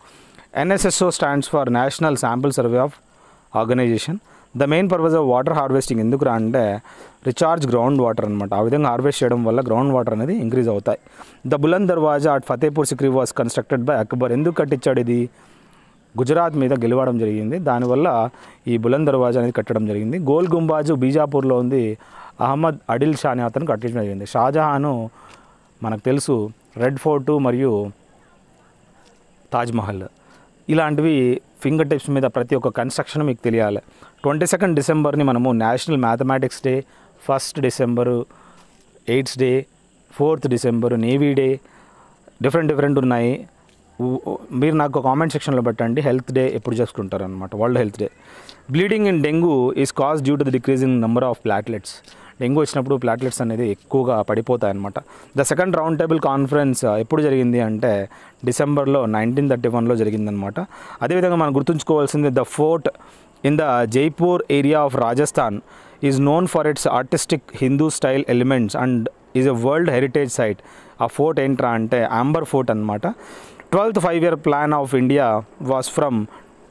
NSSO stands for National Sample Survey of Organization the main purpose of water harvesting ఎందుకు రా అంటే రిచార్జ్ గ్రౌండ్ వాటర్ అనమాట ఆ విధంగా హార్వెస్ట్ చేయడం వల్ల గ్రౌండ్ వాటర్ అనేది ఇంక్రీజ్ అవుతాయి the Buland Darwaza at Fatehpur Sikri was constructed by Akbar ఎందుకు కట్టించాడు ఇది గుజరాత్ మీద గెలవడం జరిగింది దానివల్ల ఈ బులంద్ దర్వాజా అనేది కట్టడం జరిగింది గోల్ గుంబాజు బీజాపూర్లో ఉంది అహ్మద్ అడిల్ షాని అతను కట్టించడం జరిగింది షాజహాను మనకు తెలుసు రెడ్ ఫోర్టు మరియు తాజ్మహల్ ఇలాంటివి ఫింగర్ టిప్స్ మీద ప్రతి ఒక్క కన్స్ట్రక్షన్ మీకు తెలియాలి ట్వంటీ సెకండ్ డిసెంబర్ని మనము National Mathematics Day first December AIDS Day fourth December Navy Day different different ఉన్నాయి మీరు నాకు కామెంట్ సెక్షన్లో పెట్టండి హెల్త్ డే ఎప్పుడు చేసుకుంటారు అనమాట World Health Day bleeding in dengue is cause due to the decreasing number of platelets dengue వచ్చినప్పుడు platelets అనేది ఎక్కువగా పడిపోతాయి అనమాట the second Round Table Conference ఎప్పుడు జరిగింది అంటే డిసెంబర్లో నైన్టీన్ థర్టీ వన్లో జరిగిందనమాట అదేవిధంగా మనం గుర్తుంచుకోవాల్సింది the fort in the Jaipur area of Rajasthan is known for its artistic Hindu style elements and is a world heritage site ఆ ఫోర్ట్ ఏంట్రా అంటే ఆంబర్ ఫోర్ట్ అనమాట twelfth five year plan of India was from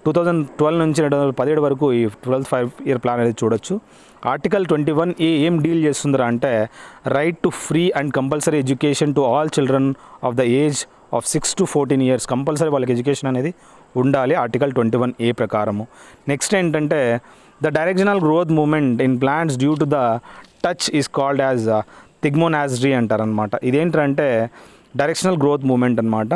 two thousand twelve నుంచి రెండు వందల పదిహేడు వరకు ఈ ట్వెల్త్ ఫైవ్ ఇయర్ ప్లాన్ అనేది చూడొచ్చు ఆర్టికల్ ట్వంటీ వన్ ఏ ఏం డీల్ చేస్తుందిరా అంటే right to free and compulsory education to all children of the age of six to fourteen years compulsory వాళ్ళకి ఎడ్యుకేషన్ అనేది ఉండాలి ఆర్టికల్ ట్వంటీ వన్ ఏ ప్రకారము next ఏంటంటే the directional growth movement in plants due to the touch is called as thigmonasty అంటారనమాట ఇదేంటంటే directional growth movement అనమాట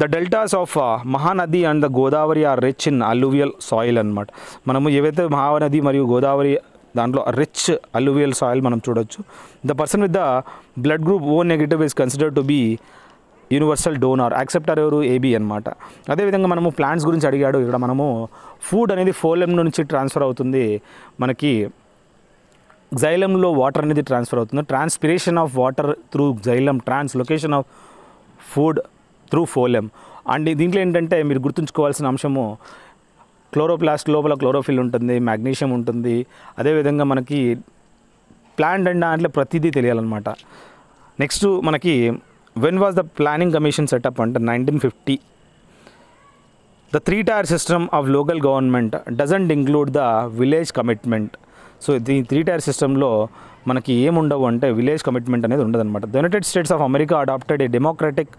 the deltas of Mahanadi and the Godavari are rich in alluvial soil అనమాట మనము ఏవైతే మహానది మరియు గోదావరి దాంట్లో రిచ్ అల్లువియల్ సాయిల్ మనం చూడొచ్చు the person with the blood group O negative is considered to be universal donor acceptor ఎవరు ఏబీ అనమాట అదేవిధంగా మనము ప్లాంట్స్ గురించి అడిగాడు ఇక్కడ మనము ఫుడ్ అనేది ఫోలెమ్ నుంచి ట్రాన్స్ఫర్ అవుతుంది మనకి జైలంలో వాటర్ అనేది ట్రాన్స్ఫర్ అవుతుంది transpiration of water through xylem translocation of food through phloem and దీంట్లో ఏంటంటే మీరు గుర్తుంచుకోవాల్సిన అంశము క్లోరోప్లాస్ట్ లోపల క్లోరోఫిల్ ఉంటుంది మ్యాగ్నీషియం ఉంటుంది అదేవిధంగా మనకి ప్లాంట్ అండ్ దాంట్లో ప్రతిదీ తెలియాలన్నమాట నెక్స్ట్ మనకి when was the Planning Commission set up అంటే nineteen fifty the three tier system of local government doesn't include the village commitment so ఈ త్రీ టైర్ సిస్టంలో మనకి ఏముండవు అంటే విలేజ్ కమిట్మెంట్ అనేది ఉండదన్నమాట the United States of America adopted a democratic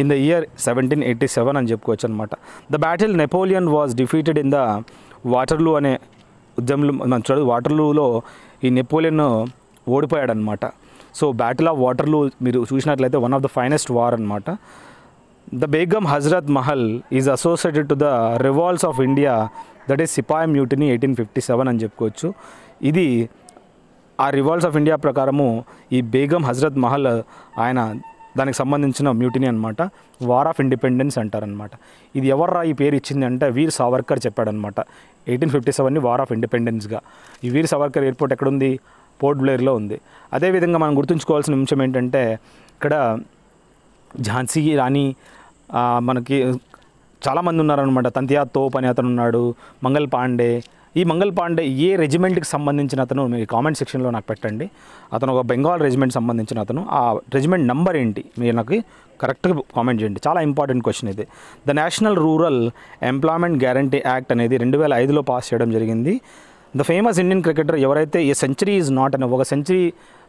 in the year seventeen eighty seven అని చెప్పుకోవచ్చు అనమాట the battle Napoleon was defeated in the Waterloo అనే ఉద్యమంలో మనం చూడదు వాటర్లూలో ఈ నెపోలియన్ ఓడిపోయాడనమాట సో బ్యాటిల్ ఆఫ్ వాటర్లు మీరు చూసినట్లయితే one of the finest war అనమాట the Begum Hazrat Mahal is associated to the revolts of India that is sepoy mutiny eighteen fifty seven అని చెప్పుకోవచ్చు ఇది ఆ రివాల్స్ ఆఫ్ ఇండియా ప్రకారము ఈ బేగం హజరత్ మహల్ ఆయన దానికి సంబంధించిన మ్యూటినీ అనమాట వార్ ఆఫ్ ఇండిపెండెన్స్ అంటారనమాట ఇది ఎవర్రా ఈ పేరు ఇచ్చింది అంటే వీర్ సావర్కర్ చెప్పాడనమాట ఎయిటీన్ ఫిఫ్టీ సెవెన్ని వార్ ఆఫ్ ఇండిపెండెన్స్గా ఈ వీర్ సావర్కర్ ఎయిర్పోర్ట్ ఎక్కడుంది పోర్ట్ బ్లేర్లో ఉంది అదేవిధంగా మనం గుర్తుంచుకోవాల్సిన అంశం ఏంటంటే ఇక్కడ ఝాన్సీ రాణి మనకి చాలామంది ఉన్నారనమాట తంతియా తోప్ అని అతను ఉన్నాడు మంగల్ పాండే ఈ మంగళ్ పాండే ఏ రెజిమెంట్కి సంబంధించిన అతను మీరు కామెంట్ సెక్షన్లో నాకు పెట్టండి అతను ఒక బెంగాల్ రెజిమెంట్ సంబంధించిన అతను ఆ రెజిమెంట్ నెంబర్ ఏంటి మీరు నాకు కరెక్ట్గా కామెంట్ చేయండి చాలా ఇంపార్టెంట్ క్వశ్చన్ ఇది the National Rural Employment Guarantee Act అనేది రెండు వేల ఐదులో పాస్ చేయడం జరిగింది ద ఫేమస్ ఇండియన్ క్రికెటర్ ఎవరైతే ఏ సెంచరీ ఈజ్ నాట్ అని ఒక సెంచరీ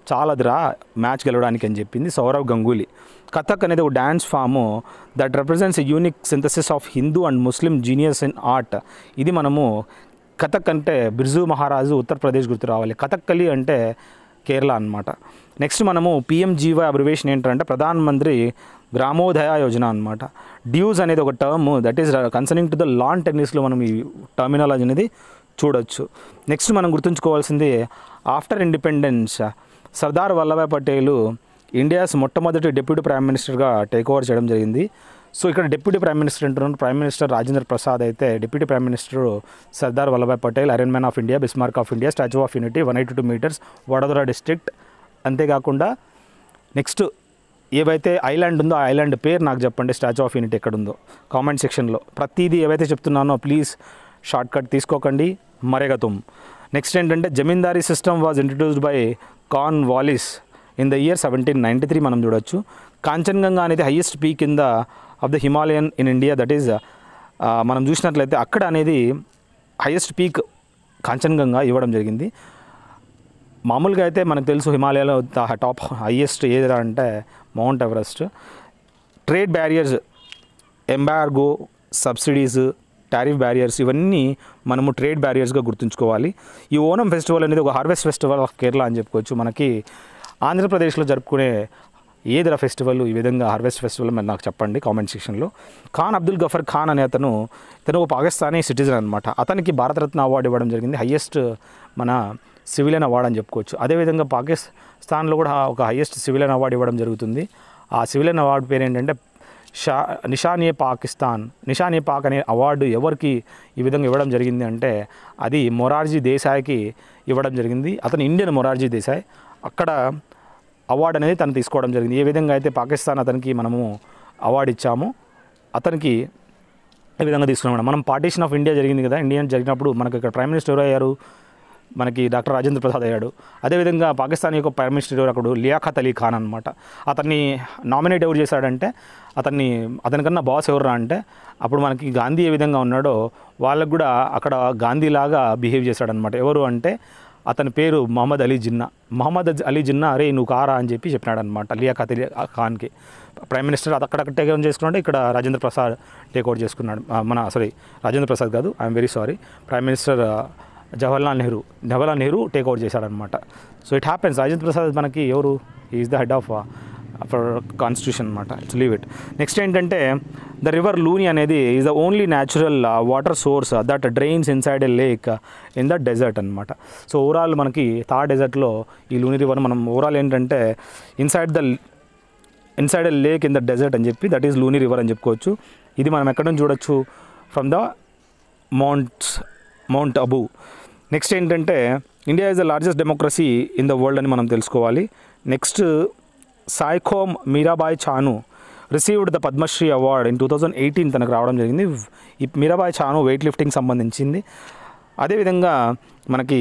చాలదిరా మ్యాచ్ గెలవడానికి అని చెప్పింది సౌరవ్ గంగూలీ కథక్ అనేది ఒక dance form that represents unique synthesis of Hindu and Muslim genius in art ఇది మనము కథక్ అంటే బిర్జు మహారాజు ఉత్తరప్రదేశ్ గుర్తు రావాలి కథక్కలి అంటే కేరళ అనమాట నెక్స్ట్ మనము పిఎంజీవై అబ్రివేషన్ ఏంటంటే ప్రధాన మంత్రి గ్రామోదయ యోజన అనమాట డ్యూస్ అనేది ఒక term that is concerning to the lawn టెన్నిస్లో మనం ఈ టర్మినాలజీ అనేది చూడొచ్చు నెక్స్ట్ మనం గుర్తుంచుకోవాల్సింది after independence Sardar Vallabhbhai Patel India's మొట్టమొదటి డిప్యూటీ ప్రైమ్ మినిస్టర్గా టేక్ ఓవర్ చేయడం జరిగింది సో ఇక్కడ డిప్యూటీ ప్రైమ్ మినిస్టర్ అంటున్నారు ప్రైమ్ మినిస్టర్ రాజేంద్ర ప్రసాద్ అయితే deputy prime minister Sardar Vallabhbhai Patel iron man of India Bismarck of India Statue of Unity one eighty two metres Vadodara district అంతేకాకుండా next ఏవైతే island ఉందో ఆ ఐలాండ్ పేరు నాకు చెప్పండి స్టాచ్యూ ఆఫ్ యూనిటీ ఎక్కడ ఉందో కామెంట్ సెక్షన్లో ప్రతిదీ ఏవైతే చెప్తున్నానో ప్లీజ్ షార్ట్కట్ తీసుకోకండి మరేగతుం నెక్స్ట్ ఏంటంటే zamindari system was introduced by Cornwallis in the year seventeen ninety three మనం చూడొచ్చు కాంచన్గంగా అనేది highest peak in the of the Himalayan in India that is మనం చూసినట్లయితే అక్కడ అనేది హైయెస్ట్ పీక్ కాంచనగంగా ఇవ్వడం జరిగింది మామూలుగా అయితే మనకు తెలుసు హిమాలయాలో టాప్ హైయెస్ట్ ఏది అంటే Mount Everest trade barriers embargo subsidies tariff barriers ఇవన్నీ మనము ట్రేడ్ బ్యారియర్స్గా గుర్తుంచుకోవాలి ఈ ఓనం ఫెస్టివల్ అనేది ఒక హార్వెస్ట్ ఫెస్టివల్ ఆఫ్ కేరళ అని చెప్పుకోవచ్చు మనకి ఆంధ్రప్రదేశ్లో జరుపుకునే ఏదర ఫెస్టివల్ ఈ విధంగా హార్వెస్ట్ ఫెస్టివల్ మరి నాకు చెప్పండి కామెంట్ సెక్షన్లో ఖాన్ అబ్దుల్ గఫర్ ఖాన్ అనే అతను ఇతను ఒక పాకిస్తానీ సిటిజన్ అనమాట అతనికి భారతరత్న అవార్డు ఇవ్వడం జరిగింది హయ్యెస్ట్ మన సివిలియన్ అవార్డు అని చెప్పుకోవచ్చు అదేవిధంగా పాకిస్తాన్లో కూడా ఒక హయ్యెస్ట్ సివిలియన్ అవార్డు ఇవ్వడం జరుగుతుంది ఆ సివిలియన్ అవార్డు పేరు ఏంటంటే షా నిషానియే పాకిస్తాన్ నిషానియే పాక్ అనే అవార్డు ఎవరికి ఈ విధంగా ఇవ్వడం జరిగింది అంటే అది మొరార్జీ దేశాయ్కి ఇవ్వడం జరిగింది అతను ఇండియన్ మొరార్జీ దేశాయ్ అక్కడ అవార్డు అనేది తను తీసుకోవడం జరిగింది ఏ విధంగా అయితే పాకిస్తాన్ అతనికి మనము అవార్డు ఇచ్చామో అతనికి ఏ విధంగా తీసుకున్నాం మనం పార్టీషన్ ఆఫ్ ఇండియా జరిగింది కదా ఇండియన్ జరిగినప్పుడు మనకి ఇక్కడ ప్రైమ్ మినిస్టర్ ఎవరు అయ్యారు మనకి డాక్టర్ రాజేంద్ర ప్రసాద్ అయ్యాడు అదేవిధంగా పాకిస్తాన్ యొక్క ప్రైమ్ మినిస్టర్ అక్కడ లియాఖత్ అలీ ఖాన్ అనమాట అతన్ని నామినేట్ ఎవరు చేశాడంటే అతన్ని అతనికన్నా బాస్ రా అంటే అప్పుడు మనకి గాంధీ ఏ విధంగా ఉన్నాడో వాళ్ళకు కూడా అక్కడ గాంధీలాగా బిహేవ్ చేశాడనమాట ఎవరు అంటే అతని పేరు మహమ్మద్ అలీ జిన్నా మహమ్మద్ అలీ జిన్నా అరే నువ్వు కారా అని చెప్పి చెప్పినాడు అనమాట అలియా అలీ ఖాన్కి ప్రైమ్ మినిస్టర్ అది అక్కడక్కడ టేక్ ఓవర్ చేసుకున్నాడు ఇక్కడ రాజేంద్ర ప్రసాద్ టేక్ ఓవర్ చేసుకున్నాడు మన సారీ రాజేంద్ర ప్రసాద్ కాదు I'm very sorry prime minister Jawaharlal Nehru Jawaharlal Nehru take over చేశాడనమాట so it happens Rajendra Prasad మనకి ఎవరు is the head of for constitution అనమాట ఇట్స్ లీవ్ ఇట్ నెక్స్ట్ ఏంటంటే ద రివర్ లూని అనేది is the only natural water source that drains inside a lake in the desert అనమాట so overall మనకి థా డెజర్ట్లో ఈ Luni river మనం ఓవరాల్ ఏంటంటే inside the inside a lake in the desert అని చెప్పి దట్ ఈస్ లూని రివర్ అని చెప్పుకోవచ్చు ఇది మనం ఎక్కడ నుంచి చూడొచ్చు from the mounts Mount Abu next ఏంటంటే India is the largest democracy in the world అని మనం తెలుసుకోవాలి next Saikhom Mirabai Chanu received the Padma Shri award in two thousand eighteen తనకు రావడం జరిగింది ఈ మీరాబాయ్ చాను వెయిట్ లిఫ్టింగ్ సంబంధించింది అదేవిధంగా మనకి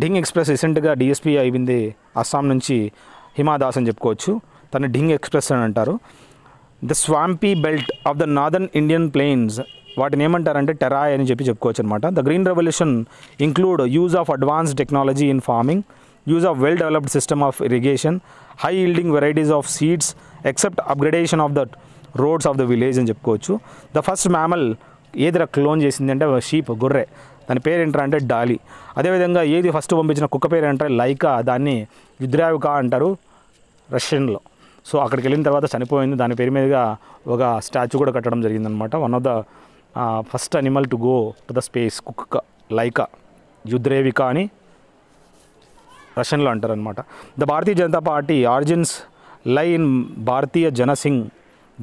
డింగ్ ఎక్స్ప్రెస్ రీసెంట్గా డిఎస్పీ అయింది అస్సాం నుంచి హిమాదాస్ అని చెప్పుకోవచ్చు తన డింగ్ ఎక్స్ప్రెస్ అని అంటారు the swampy belt of the northern Indian plains వాటిని ఏమంటారంటే టెరాయ్ అని చెప్పి చెప్పుకోవచ్చు అనమాట the green revolution include use of advance technology in farming use of well developed system of irrigation high yielding varieties of seeds except upgradation of the roads of the village అని చెప్పుకోవచ్చు the first mammal ఏది clone అంటే sheep గొర్రె దాని పేరేంటారు అంటే డాలి అదేవిధంగా ఏది first పంపించిన కుక్క పేరు ఏంటంటే లైకా దాన్ని యుద్రావికా అంటారు రష్యన్లో సో అక్కడికి వెళ్ళిన తర్వాత చనిపోయింది దాని పేరు మీదుగా ఒక స్టాచ్యూ కూడా కట్టడం జరిగిందనమాట one of the first animal to go to the space కుక్క లైకా యుద్రేవికా అని రష్యన్లో అంటారనమాట the Bharatiya Janata Party origins lie in Bharatiya జనసింగ్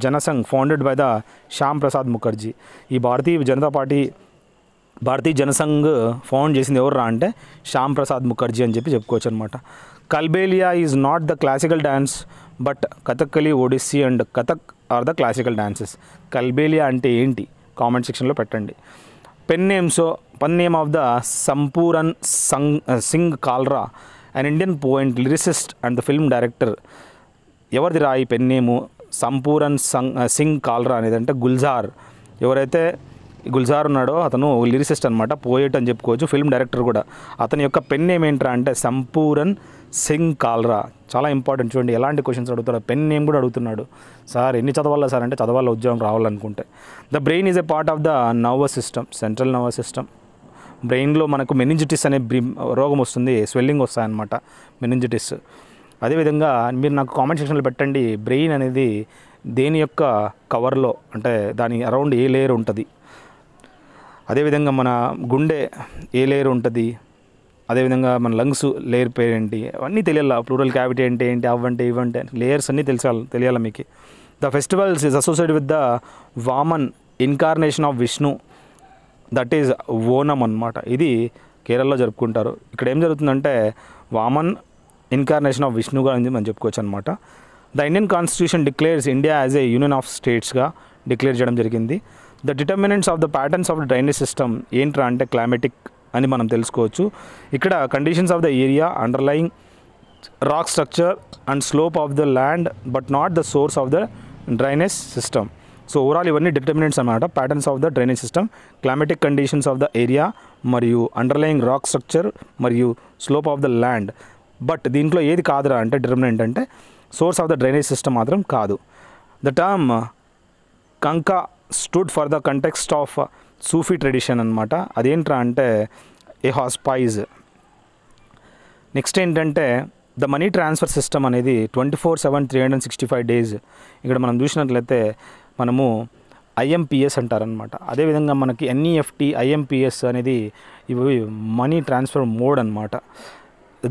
Jana Sangh founded by the Shyam Prasad Mukherjee ఈ భారతీయ జనతా పార్టీ భారతీయ జనసంఘ్ ఫౌండ్ చేసింది రా అంటే శ్యామ్ ప్రసాద్ ముఖర్జీ అని చెప్పి చెప్పుకోవచ్చు అనమాట Kalbelia is not the classical dance but Kathakali Odissi and Kathak are the classical dances Kalbelia అంటే ఏంటి కామెంట్ సెక్షన్లో పెట్టండి pen names pen name of the Sampooran సంగ్ Singh Kalra and Indian poet lyricist and the film director ఎవరిది రా ఈ పెన్నేము సంపూరన్ సింగ్ కాల్రా అనేది అంటే గుల్జార్ ఎవరైతే గుల్జార్ ఉన్నాడో అతను లిరిసిస్ట్ అనమాట పోయేట్ అని చెప్పుకోవచ్చు ఫిల్మ్ డైరెక్టర్ కూడా అతని యొక్క పెన్ నేమ్ ఏంట్రా అంటే సంపూరన్ సింగ్ కాల్రా చాలా ఇంపార్టెంట్ చూడండి ఎలాంటి క్వశ్చన్స్ అడుగుతాడు పెన్ నేమ్ కూడా అడుగుతున్నాడు సార్ ఎన్ని చదవాలా సార్ అంటే చదవాల ఉద్యోగం రావాలనుకుంటే the brain is a part of the nervous system central nervous system బ్రెయిన్లో మనకు మెనింజిటిస్ అనే రోగం వస్తుంది స్వెల్లింగ్ వస్తాయన్నమాట మెనింజిటిస్ అదేవిధంగా మీరు నాకు కామెంట్ సెక్షన్లో పెట్టండి బ్రెయిన్ అనేది దేని యొక్క కవర్లో అంటే దాని అరౌండ్ ఏ లేయర్ ఉంటుంది అదేవిధంగా మన గుండె ఏ లేయర్ ఉంటుంది అదేవిధంగా మన లంగ్స్ లేయర్ పేరు ఏంటి అవన్నీ తెలియాల ప్లూరల్ క్యావిటీ అంటే ఏంటి అవంటే ఇవంటే లేయర్స్ అన్నీ తెలిసాలి తెలియాలి మీకు the festivals is associate with the Vaman incarnation of Vishnu that is Onam అనమాట ఇది కేరళలో జరుపుకుంటారు ఇక్కడ ఏం జరుగుతుందంటే వామన్ ఇన్కార్నేషన్ ఆఫ్ విష్ణుగా అని మనం చెప్పుకోవచ్చు అనమాట the Indian constitution declares India as a union of స్టేట్స్గా డిక్లేర్ చేయడం జరిగింది the determinants of the patterns of the drainage system ఏంట్రా అంటే క్లైమేటిక్ అని మనం తెలుసుకోవచ్చు ఇక్కడ conditions of the area underlying rock structure and slope of the land but not the source of the drainage system so overall ఇవన్నీ determinants అనమాట patterns of the drainage system climatic conditions of the area మరియు underlying rock structure మరియు slope of the land but దీంట్లో ఏది కాదురా అంటే determinant అంటే source of the drainage system మాత్రం కాదు the term khanqah stood for the context of Sufi tradition అనమాట అదేంట్రా అంటే ఏ హాస్పైజ్ నెక్స్ట్ ఏంటంటే ద మనీ ట్రాన్స్ఫర్ సిస్టమ్ అనేది twenty four seven three hundred sixty five days ఇక్కడ మనం చూసినట్లయితే మనము ఐఎంపిఎస్ అంటారనమాట అదేవిధంగా మనకి ఎన్ఈఎఫ్టీ ఐఎంపిఎస్ అనేది ఇవి మనీ ట్రాన్స్ఫర్ మోడ్ అనమాట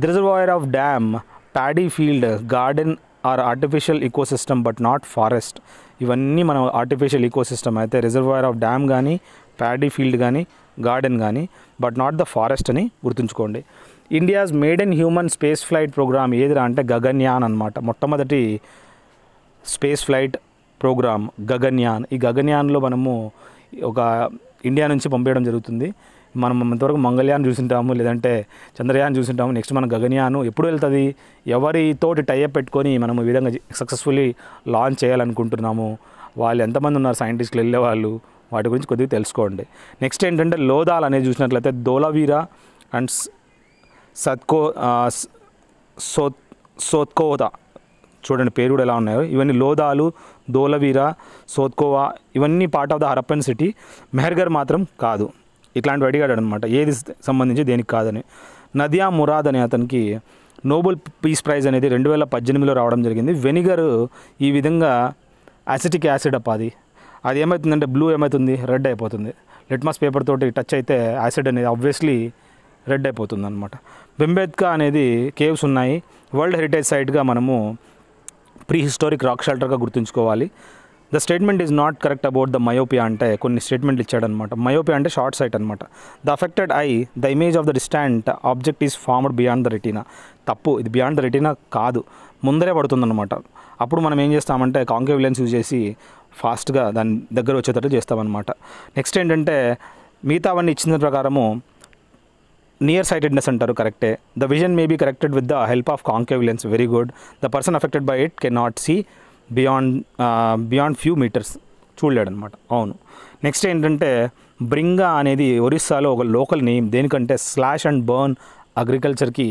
reservoir of dam paddy field garden are artificial ecosystem but not forest ఇవన్నీ మనం ఆర్టిఫిషియల్ ఈకోసిస్టమ్ అయితే రిజర్వాయర్ ఆఫ్ డ్యామ్ కానీ ప్యాడీ ఫీల్డ్ కానీ గార్డెన్ కానీ బట్ నాట్ ద ఫారెస్ట్ అని గుర్తుంచుకోండి India's made in human space flight programme ఏదిరా అంటే గగన్యాన్ అనమాట మొట్టమొదటి స్పేస్ ఫ్లైట్ ప్రోగ్రామ్ గగన్యాన్ ఈ గగన్యాన్లో మనము ఒక ఇండియా నుంచి పంపించడం జరుగుతుంది మనం ఇంతవరకు మంగళయాన్ చూసింటాము లేదంటే చంద్రయాన్ చూసింటాము నెక్స్ట్ మనం గగన్యాన్ ఎప్పుడు వెళ్తుంది ఎవరితోటి టైఅప్ పెట్టుకొని మనం ఈ విధంగా సక్సెస్ఫుల్లీ లాంచ్ చేయాలనుకుంటున్నాము వాళ్ళు ఎంతమంది ఉన్నారు సైంటిస్టులు వెళ్ళేవాళ్ళు వాటి గురించి కొద్దిగా తెలుసుకోండి నెక్స్ట్ ఏంటంటే లోదాల్ అనేది చూసినట్లయితే దోలవీరా అండ్ సత్కో సో సోత్కోదా చూడండి పేరు కూడా ఎలా ఉన్నాయో ఇవన్నీ లోదాలు దోలవీర సోత్కోవా ఇవన్నీ part of the Harappan city Mehrgarh మాత్రం కాదు ఇట్లాంటివి అడిగాడు అనమాట ఏది సంబంధించి దేనికి కాదని నదియా మురాద్ అనే అతనికి నోబెల్ పీస్ ప్రైజ్ అనేది రెండు వేల పద్దెనిమిదిలో రావడం జరిగింది వెనిగర్ ఈ విధంగా యాసిటిక్ యాసిడ్ అప్ప అది అది ఏమవుతుందంటే బ్లూ ఏమవుతుంది రెడ్ అయిపోతుంది లిట్మస్ పేపర్ తోటి టచ్ అయితే యాసిడ్ అనేది ఆబ్వియస్లీ రెడ్ అయిపోతుంది అనమాట బెంబేద్కా అనేది కేవ్స్ ఉన్నాయి వరల్డ్ హెరిటేజ్ సైట్గా మనము ప్రీ హిస్టారిక్ రాక్ షెల్టర్గా గుర్తుంచుకోవాలి the statement is not correct about the myopia అంటే కొన్ని స్టేట్మెంట్లు ఇచ్చాడనమాట మయోపియా అంటే షార్ట్ సైట్ అనమాట the affected eye the image of the distant object is formed beyond the retina తప్పు ఇది బియాండ్ ద రెటీనా కాదు ముందరే పడుతుందన్నమాట అప్పుడు మనం ఏం చేస్తామంటే కాంకేవ్ లెన్స్ యూజ్ చేసి ఫాస్ట్గా దాని దగ్గర వచ్చేటట్టు చేస్తామన్నమాట నెక్స్ట్ ఏంటంటే మిగతావన్నీ ఇచ్చిన ప్రకారము నియర్ సైటెడ్నెస్ అంటారు కరెక్టే the vision may be corrected with the help of concave lens very good the person affected by it can not see beyond beyond few metres చూడలేడనమాట అవును నెక్స్ట్ ఏంటంటే బ్రింగా అనేది ఒరిస్సాలో ఒక లోకల్ నేమ్ దేనికంటే స్లాష్ అండ్ బర్న్ అగ్రికల్చర్కి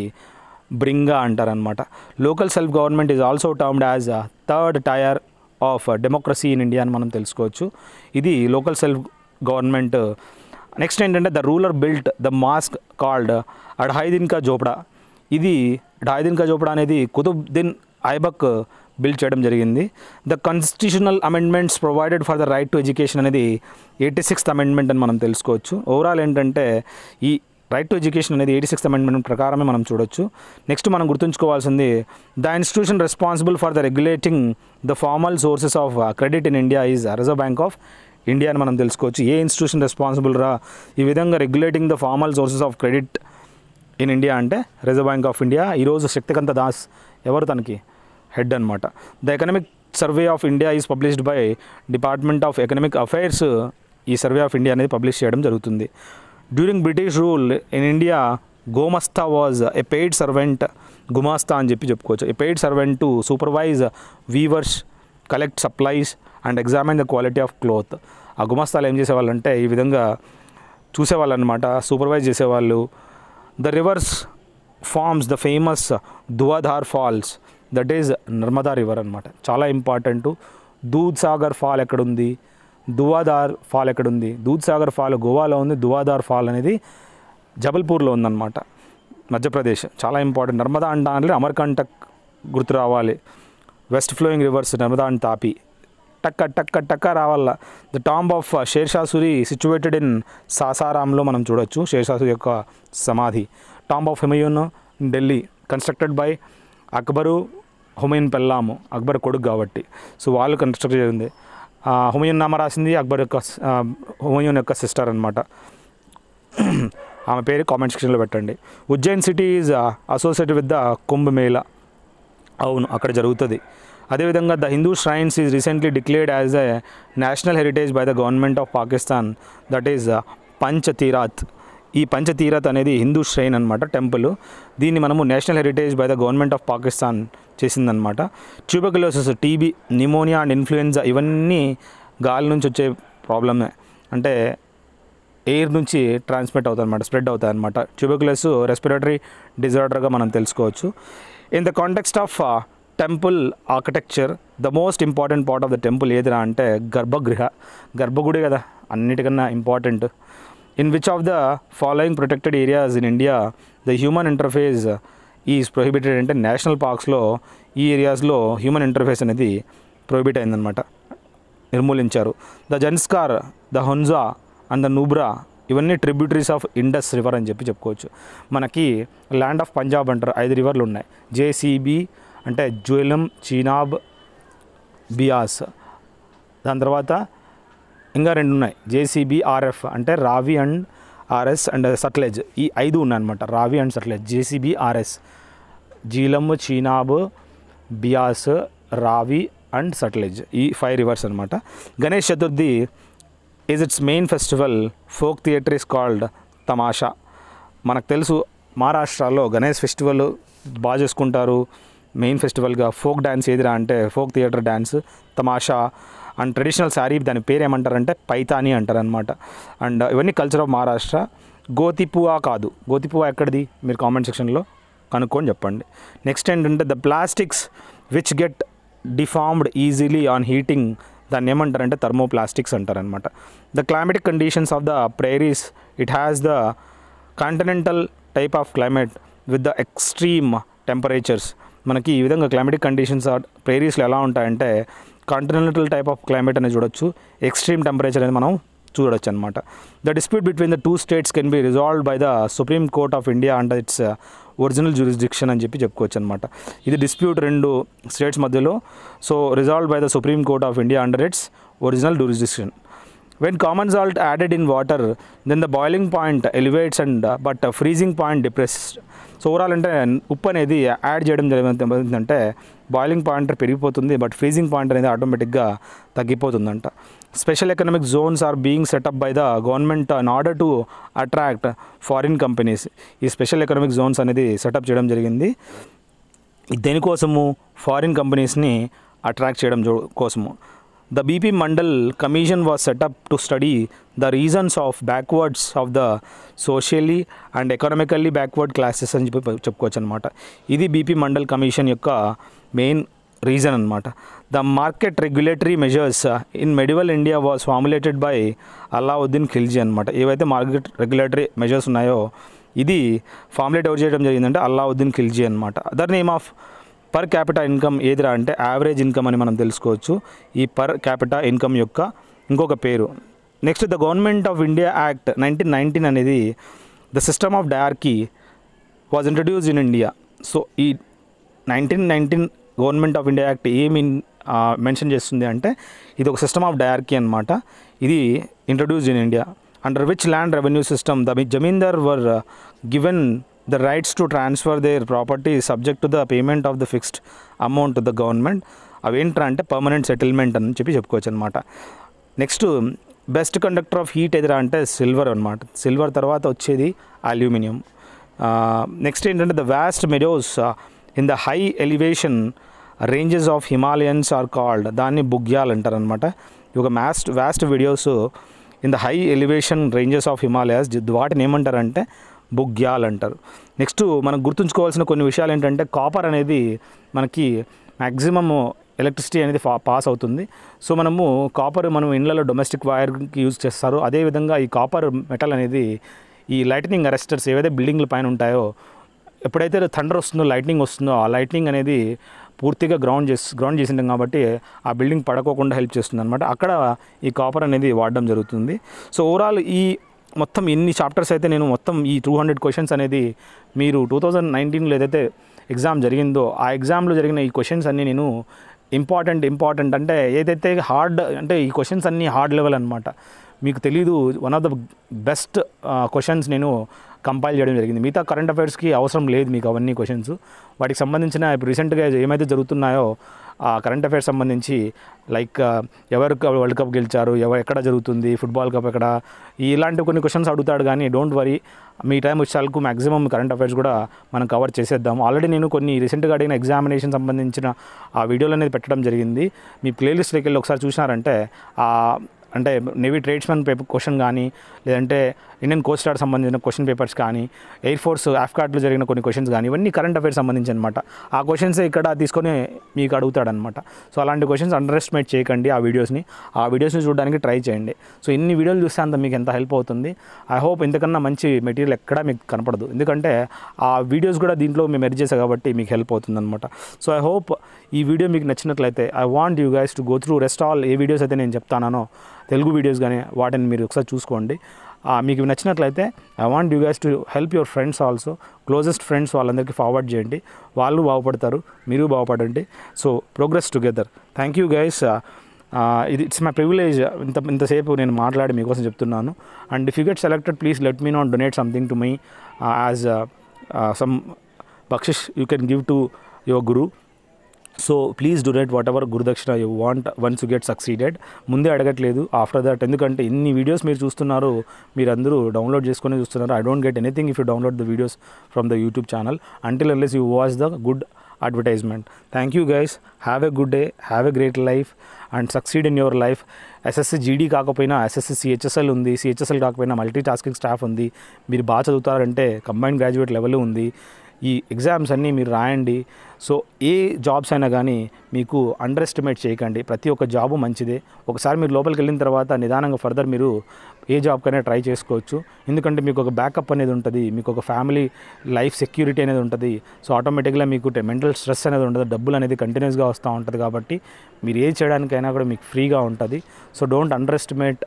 బ్రింగా అంటారనమాట local self government is also termed as third tier of democracy in India అని మనం తెలుసుకోవచ్చు ఇది లోకల్ సెల్ఫ్ గవర్నమెంట్ నెక్స్ట్ ఏంటంటే the ruler built the mosque called Adhai Din ka Jhonpra ఇది అడ్హైదిన్ కా జోపడా అనేది కుతుబ్దిన్ ఐబక్ బిల్డ్ చేయడం జరిగింది the constitutional amendments provided for the right to education అనేది ఎయిటీ సిక్స్త్ అమెండ్మెంట్ అని మనం తెలుసుకోవచ్చు ఓవరాల్ ఏంటంటే ఈ రైట్ టు ఎడ్యుకేషన్ అనేది ఎయిటీ సిక్స్త్ అమెండ్మెంట్ ప్రకారమే మనం చూడొచ్చు నెక్స్ట్ మనం గుర్తుంచుకోవాల్సింది the institution responsible for the regulating the formal sources of credit in India is Reserve Bank of India అని మనం తెలుసుకోవచ్చు ఏ ఇన్స్టిట్యూషన్ రెస్పాన్సిబుల్ రా ఈ విధంగా regulating the formal sources of credit in India అంటే రిజర్వ్ బ్యాంక్ ఆఫ్ ఇండియా ఈరోజు శక్తికాంత దాస్ ఎవరు తనకి హెడ్ అనమాట the Economic Survey of India is published by Department of Economic Affairs ఈ సర్వే ఆఫ్ ఇండియా అనేది పబ్లిష్ చేయడం జరుగుతుంది during British rule in India gomastha was a paid servant గుమాస్తా అని చెప్పి చెప్పుకోవచ్చు a paid servant to supervise weavers collect supplies and examine the quality of cloth ఆ గుమస్తాలు ఏం చేసేవాళ్ళు అంటే ఈ విధంగా చూసేవాళ్ళు అనమాట సూపర్వైజ్ చేసేవాళ్ళు the rivers forms the famous Dhuandhar falls that is Narmada river అనమాట చాలా ఇంపార్టెంట్ దూద్ సాగర్ ఫాల్ ఎక్కడుంది దువాదార్ ఫాల్ ఎక్కడుంది దూద్ సాగర్ ఫాల్ గోవాలో ఉంది దువాదార్ ఫాల్ అనేది జబల్పూర్లో ఉందన్నమాట మధ్యప్రదేశ్ చాలా ఇంపార్టెంట్ నర్మదా అంటే అమర్కంటక్ గుర్తు రావాలి west flowing rivers Narmada and Tapi టక్క టక్క టక్క రావాల the tomb of Sher Shah Suri situated in సాసారాంలో మనం చూడొచ్చు షేర్షాసురి యొక్క సమాధి tomb of Humayun Delhi constructed by Akbar Humayun పెల్లాము అక్బర్ కొడుకు కాబట్టి సో వాళ్ళు కన్స్ట్రక్ట్ చేసింది హుమయూన్ నామ రాసింది అక్బర్ యొక్క హుమయూన్ యొక్క సిస్టర్ అనమాట ఆమె పేరు కామెంట్ సెక్షన్లో పెట్టండి Ujjain city is associated with the Kumbh Mela అవును అక్కడ జరుగుతుంది అదేవిధంగా the Hindu shrines is recently declared as a national heritage by the government of Pakistan that is Panchtirath ఈ పంచతీరత్ అనేది హిందూ ష్రైన్ అనమాట టెంపుల్ దీన్ని మనము national heritage by the government of Pakistan చేసిందనమాట tuberculosis TB pneumonia and influenza ఇవన్నీ గాలి నుంచి వచ్చే ప్రాబ్లమే అంటే ఎయిర్ నుంచి ట్రాన్స్మిట్ అవుతాయి అనమాట స్ప్రెడ్ అవుతాయి అనమాట ట్యూబర్కులోస్ రెస్పిరేటరీ డిజార్డర్గా మనం తెలుసుకోవచ్చు in the context of temple architecture the most important part of the temple ఏదిరా అంటే గర్భగృహ గర్భగుడి కదా అన్నిటికన్నా important in which of the following protected areas in India the human interface is prohibited అంటే నేషనల్ పార్క్స్లో ఈ ఏరియాస్లో హ్యూమన్ ఇంటర్ఫేస్ అనేది ప్రొహిబిట్ అయిందనమాట నిర్మూలించారు the Zanskar the Hunza and the Nubra ఇవన్నీ ట్రిబ్యూటరీస్ ఆఫ్ ఇండస్ రివర్ అని చెప్పి చెప్పుకోవచ్చు మనకి ల్యాండ్ ఆఫ్ పంజాబ్ అంటారు ఐదు రివర్లు ఉన్నాయి జేసీబీ అంటే జ్వలం చీనాబ్ బియాస్ దాని తర్వాత ఇంకా రెండు ఉన్నాయి జేసీబీ ఆర్ఎఫ్ అంటే రావి అండ్ ఆర్ఎస్ అండ్ సట్లెజ్ ఈ ఐదు ఉన్నాయన్నమాట రావి అండ్ సట్లెజ్ జేసీబీ ఆర్ఎస్ జీలం చీనాబ్ బియాస్ రావి అండ్ సట్లెజ్ ఈ ఫైవ్ రివర్స్ అనమాట Ganesh Chaturthi is its main festival folk theater is called Tamasha మనకు తెలుసు మహారాష్ట్రలో గణేష్ ఫెస్టివల్ బాగా చేసుకుంటారు మెయిన్ ఫెస్టివల్గా ఫోక్ డ్యాన్స్ ఏదిరా అంటే folk theater dance Tamasha and traditional sari దాని పేరు ఏమంటారంటే పైతాని అంటారనమాట అండ్ uh, ఇవన్నీ కల్చర్ ఆఫ్ మహారాష్ట్ర గోతిపువా కాదు గోతిపువా ఎక్కడిది మీరు కామెంట్ సెక్షన్లో కనుక్కొని చెప్పండి నెక్స్ట్ ఏంటంటే the plastics which get deformed easily on heating దాన్ని ఏమంటారంటే థర్మోప్లాస్టిక్స్ అంటారనమాట the climatic conditions of the prairies it has the continental type of climate with the extreme temperatures మనకి ఈ విధంగా క్లైమేటిక్ కండిషన్స్ ప్రేరీస్లో ఎలా ఉంటాయంటే కాంటినెంటల్ టైప్ ఆఫ్ క్లైమేట్ అనేది చూడొచ్చు ఎక్స్ట్రీమ్ టెంపరేచర్ అనేది మనం చూడొచ్చు అనమాట the dispute between the two states can be resolved by the supreme court of India under its original jurisdiction అని చెప్పి చెప్పుకోవచ్చు అనమాట ఇది డిస్ప్యూట్ రెండు స్టేట్స్ మధ్యలో so resolved by the supreme court of India under its original jurisdiction when common salt added in water then the boiling point elevates and but freezing point depressed so overall అంటే ఉప్పు అనేది add చేయడం జరిగిందంటే boiling point పెరిగిపోతుంది but freezing point అనేది ఆటోమేటిక్గా తగ్గిపోతుందంట special economic zones are being setup by the government in order to attract foreign companies ఈ స్పెషల్ ఎకనామిక్ జోన్స్ అనేది సెటప్ చేయడం జరిగింది దేనికోసము ఫారిన్ కంపెనీస్ని అట్రాక్ట్ చేయడం కోసము the BP Mandal commission was set to study the reasons of backwards of the socially and economically backward classes అని చెప్పి చెప్పుకోవచ్చు అనమాట ఇది బీపీ మండల్ కమిషన్ యొక్క మెయిన్ రీజన్ అనమాట the market regulatory measures in medieval India was formulated by Allauddin Khilji అనమాట ఏవైతే market regulatory measures ఉన్నాయో ఇది ఫార్ములేట్ ఎవరు చేయడం జరిగిందంటే అల్లావుద్దీన్ ఖిల్జీ అనమాట other name of per capita income ఏదిరా అంటే యావరేజ్ ఇన్కమ్ అని మనం తెలుసుకోవచ్చు ఈ పర్ క్యాపిటా ఇన్కమ్ యొక్క ఇంకొక పేరు next the government of India act nineteen nineteen అనేది the system of diarchy was introduce in India so ఈ nineteen nineteen government of India act ఏమి మెన్షన్ చేస్తుంది అంటే ఇది ఒక సిస్టమ్ ఆఫ్ డయార్కీ అనమాట ఇది introduce in India under which land revenue system the zamindar were given the rights to transfer their property subject subject to the payment of the fixed amount to the అవేంట్రా అంటే permanent settlement అని చెప్పి చెప్పుకోవచ్చు అనమాట next best conductor of heat ఎదురా అంటే silver అనమాట silver తర్వాత వచ్చేది అల్యూమినియం నెక్స్ట్ ఏంటంటే the vast meadows in the high elevation ranges of Himalayans are called దాన్ని బుగ్యాలు అంటారనమాట ఇవి ఒక మ్యాస్ట్ vast videos in the high elevation ranges of Himalayas వాటిని ఏమంటారంటే బుగ్యాల్ అంటారు నెక్స్ట్ మనం గుర్తుంచుకోవాల్సిన కొన్ని విషయాలు ఏంటంటే కాపర్ అనేది మనకి మ్యాక్సిమమ్ ఎలక్ట్రిసిటీ అనేది పాస్ అవుతుంది సో మనము కాపర్ మనం ఇండ్లలో డొమెస్టిక్ వైర్కి యూజ్ చేస్తారు అదేవిధంగా ఈ కాపర్ మెటల్ అనేది ఈ లైట్నింగ్ అరెస్టర్స్ ఏవైతే బిల్డింగ్ల పైన ఉంటాయో ఎప్పుడైతే థండర్ వస్తుందో లైట్నింగ్ వస్తుందో ఆ లైట్నింగ్ అనేది పూర్తిగా గ్రౌండ్ చేసి గ్రౌండ్ చేసింటాం కాబట్టి ఆ బిల్డింగ్ పడకోకుండా హెల్ప్ చేస్తుంది అనమాట అక్కడ ఈ కాపర్ అనేది వాడడం జరుగుతుంది సో ఓవరాల్ ఈ మొత్తం ఎన్ని చాప్టర్స్ అయితే నేను మొత్తం ఈ టూ హండ్రెడ్ క్వశ్చన్స్ అనేది మీరు టూ థౌజండ్ నైన్టీన్లో ఏదైతే ఎగ్జామ్ జరిగిందో ఆ ఎగ్జామ్లో జరిగిన ఈ క్వశ్చన్స్ అన్నీ నేను ఇంపార్టెంట్ ఇంపార్టెంట్ అంటే ఏదైతే హార్డ్ అంటే ఈ క్వశ్చన్స్ అన్నీ హార్డ్ లెవెల్ అనమాట మీకు తెలీదు one of the best questions నేను కంపైల్ చేయడం జరిగింది మిగతా కరెంట్ అఫైర్స్కి అవసరం లేదు మీకు అవన్నీ క్వశ్చన్స్ వాటికి సంబంధించిన రీసెంట్గా ఏమైతే జరుగుతున్నాయో ఆ కరెంట్ అఫైర్స్ సంబంధించి లైక్ ఎవరు వరల్డ్ కప్ గెలిచారు ఎవరు ఎక్కడ జరుగుతుంది ఫుట్బాల్ కప్ ఎక్కడ ఇలాంటి కొన్ని క్వశ్చన్స్ అడుగుతాడు కానీ డోంట్ వరీ మీ టైం వచ్చేసరికి మ్యాక్సిమం కరెంట్ అఫైర్స్ కూడా మనం కవర్ చేసేద్దాం ఆల్రెడీ నేను కొన్ని రీసెంట్గా అడిగిన ఎగ్జామినేషన్ సంబంధించిన ఆ వీడియోలు అనేది పెట్టడం జరిగింది మీ ప్లేలిస్ట్లోకి వెళ్ళి ఒకసారి చూసినారంటే అంటే నేవీ ట్రేడ్స్మెన్ పేపర్ క్వశ్చన్ కానీ లేదంటే ఇండియన్ కోస్ట్ గార్డ్ సంబంధించిన క్వశ్చన్ పేపర్స్ కానీ ఎయిర్ ఫోర్స్ ఆఫ్ఘాట్లో జరిగిన కొన్ని క్వశ్చన్స్ కానీ ఇవన్నీ కరెంట్ అఫైర్స్ సంబంధించి అనమాట ఆ క్వశ్చన్స్ ఇక్కడ తీసుకొని మీకు అడుగుతాడనమాట సో అలాంటి క్వశ్చన్స్ అండర్ ఎస్టిమేట్ చేయకండి ఆ వీడియోస్ని ఆ వీడియోస్ని చూడడానికి ట్రై చేయండి సో ఇన్ని వీడియోలు చూస్తే అంత మీకు ఎంత హెల్ప్ అవుతుంది ఐ హోప్ ఇంతకన్నా మంచి మెటీరియల్ ఎక్కడా మీకు కనపడదు ఎందుకంటే ఆ వీడియోస్ కూడా దీంట్లో మేము ఎడ్ చేసాం కాబట్టి మీకు హెల్ప్ అనమాట సో ఐ హోప్ ఈ వీడియో మీకు నచ్చినట్లయితే I want you guys to go through rest all ఏ వీడియోస్ అయితే నేను చెప్తానో తెలుగు వీడియోస్ కానీ వాటిని మీరు ఒకసారి చూసుకోండి మీకు నచ్చినట్లయితే I want you guys to help your friends also closest friends వాళ్ళందరికీ ఫార్వర్డ్ చేయండి వాళ్ళు బాగుపడతారు మీరు బాగుపడండి so progress together thank you guys ఇది ఇట్స్ మై ప్రివిలేజ్ ఇంత ఇంతసేపు నేను మాట్లాడి మీకోసం చెప్తున్నాను and if you get selected please let me not donate something to my as some baksheesh you can give to your guru so please donate whatever gurudakshina you want once you get succeeded ముందే అడగట్లేదు after that ఎందుకంటే ఇన్ని videos మీరు చూస్తున్నారు అందరూ download చేసుకునే చూస్తున్నారు I don't get anything if you download the videos from the YouTube channel until unless you watch the good advertisement thank you guys have a good day have a great life and succeed in your life SSC GD కాకపోయినా SSC CHSL ఉంది CHSL కాకపోయినా multi tasking staff ఉంది మీరు బాగా చదువుతారంటే combine graduate level ఉంది ఈ exams అన్నీ మీరు రాయండి సో ఏ జాబ్స్ అయినా కానీ మీకు అండర్ ఎస్టిమేట్ చేయకండి ప్రతి ఒక్క జాబు మంచిదే ఒకసారి మీరు లోపలికి వెళ్ళిన తర్వాత నిదానంగా ఫర్దర్ మీరు ఏ జాబ్కైనా ట్రై చేసుకోవచ్చు ఎందుకంటే మీకు ఒక బ్యాకప్ అనేది ఉంటుంది మీకు ఒక ఫ్యామిలీ లైఫ్ సెక్యూరిటీ అనేది ఉంటుంది సో ఆటోమేటిక్గా మీకు మెంటల్ స్ట్రెస్ అనేది ఉంటుంది డబ్బులు అనేది కంటిన్యూస్గా వస్తూ ఉంటుంది కాబట్టి మీరు ఏది చేయడానికైనా కూడా మీకు ఫ్రీగా ఉంటుంది so don't underestimate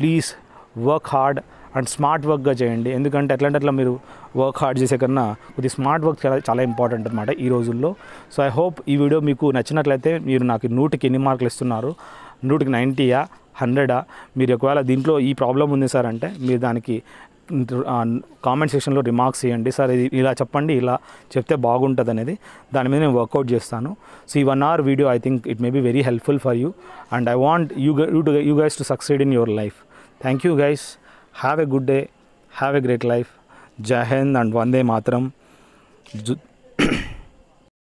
please work hard and smart వర్క్గా చేయండి ఎందుకంటే ఎట్లాంటి అట్లా మీరు వర్క్ హార్డ్ చేసే కన్నా కొద్ది స్మార్ట్ వర్క్ చాలా చాలా ఇంపార్టెంట్ అనమాట ఈ రోజుల్లో సో ఐ హోప్ ఈ వీడియో మీకు నచ్చినట్లయితే మీరు నాకు నూటికి ఎన్ని మార్కులు ఇస్తున్నారు నూటికి నైంటీయా హండ్రెడా మీరు ఒకవేళ దీంట్లో ఈ ప్రాబ్లం ఉంది సార్ అంటే మీరు దానికి కామెంట్ సెక్షన్లో రిమార్క్స్ ఇవ్వండి సార్ ఇది ఇలా చెప్పండి ఇలా చెప్తే బాగుంటుంది అనేది దాని మీద నేను వర్కౌట్ చేస్తాను సో ఈ one hour video I think it may be very helpful for you and I want you you guys to succeed in your life thank you guys have a good day have a great life Jai Hind and వందే మాత్రం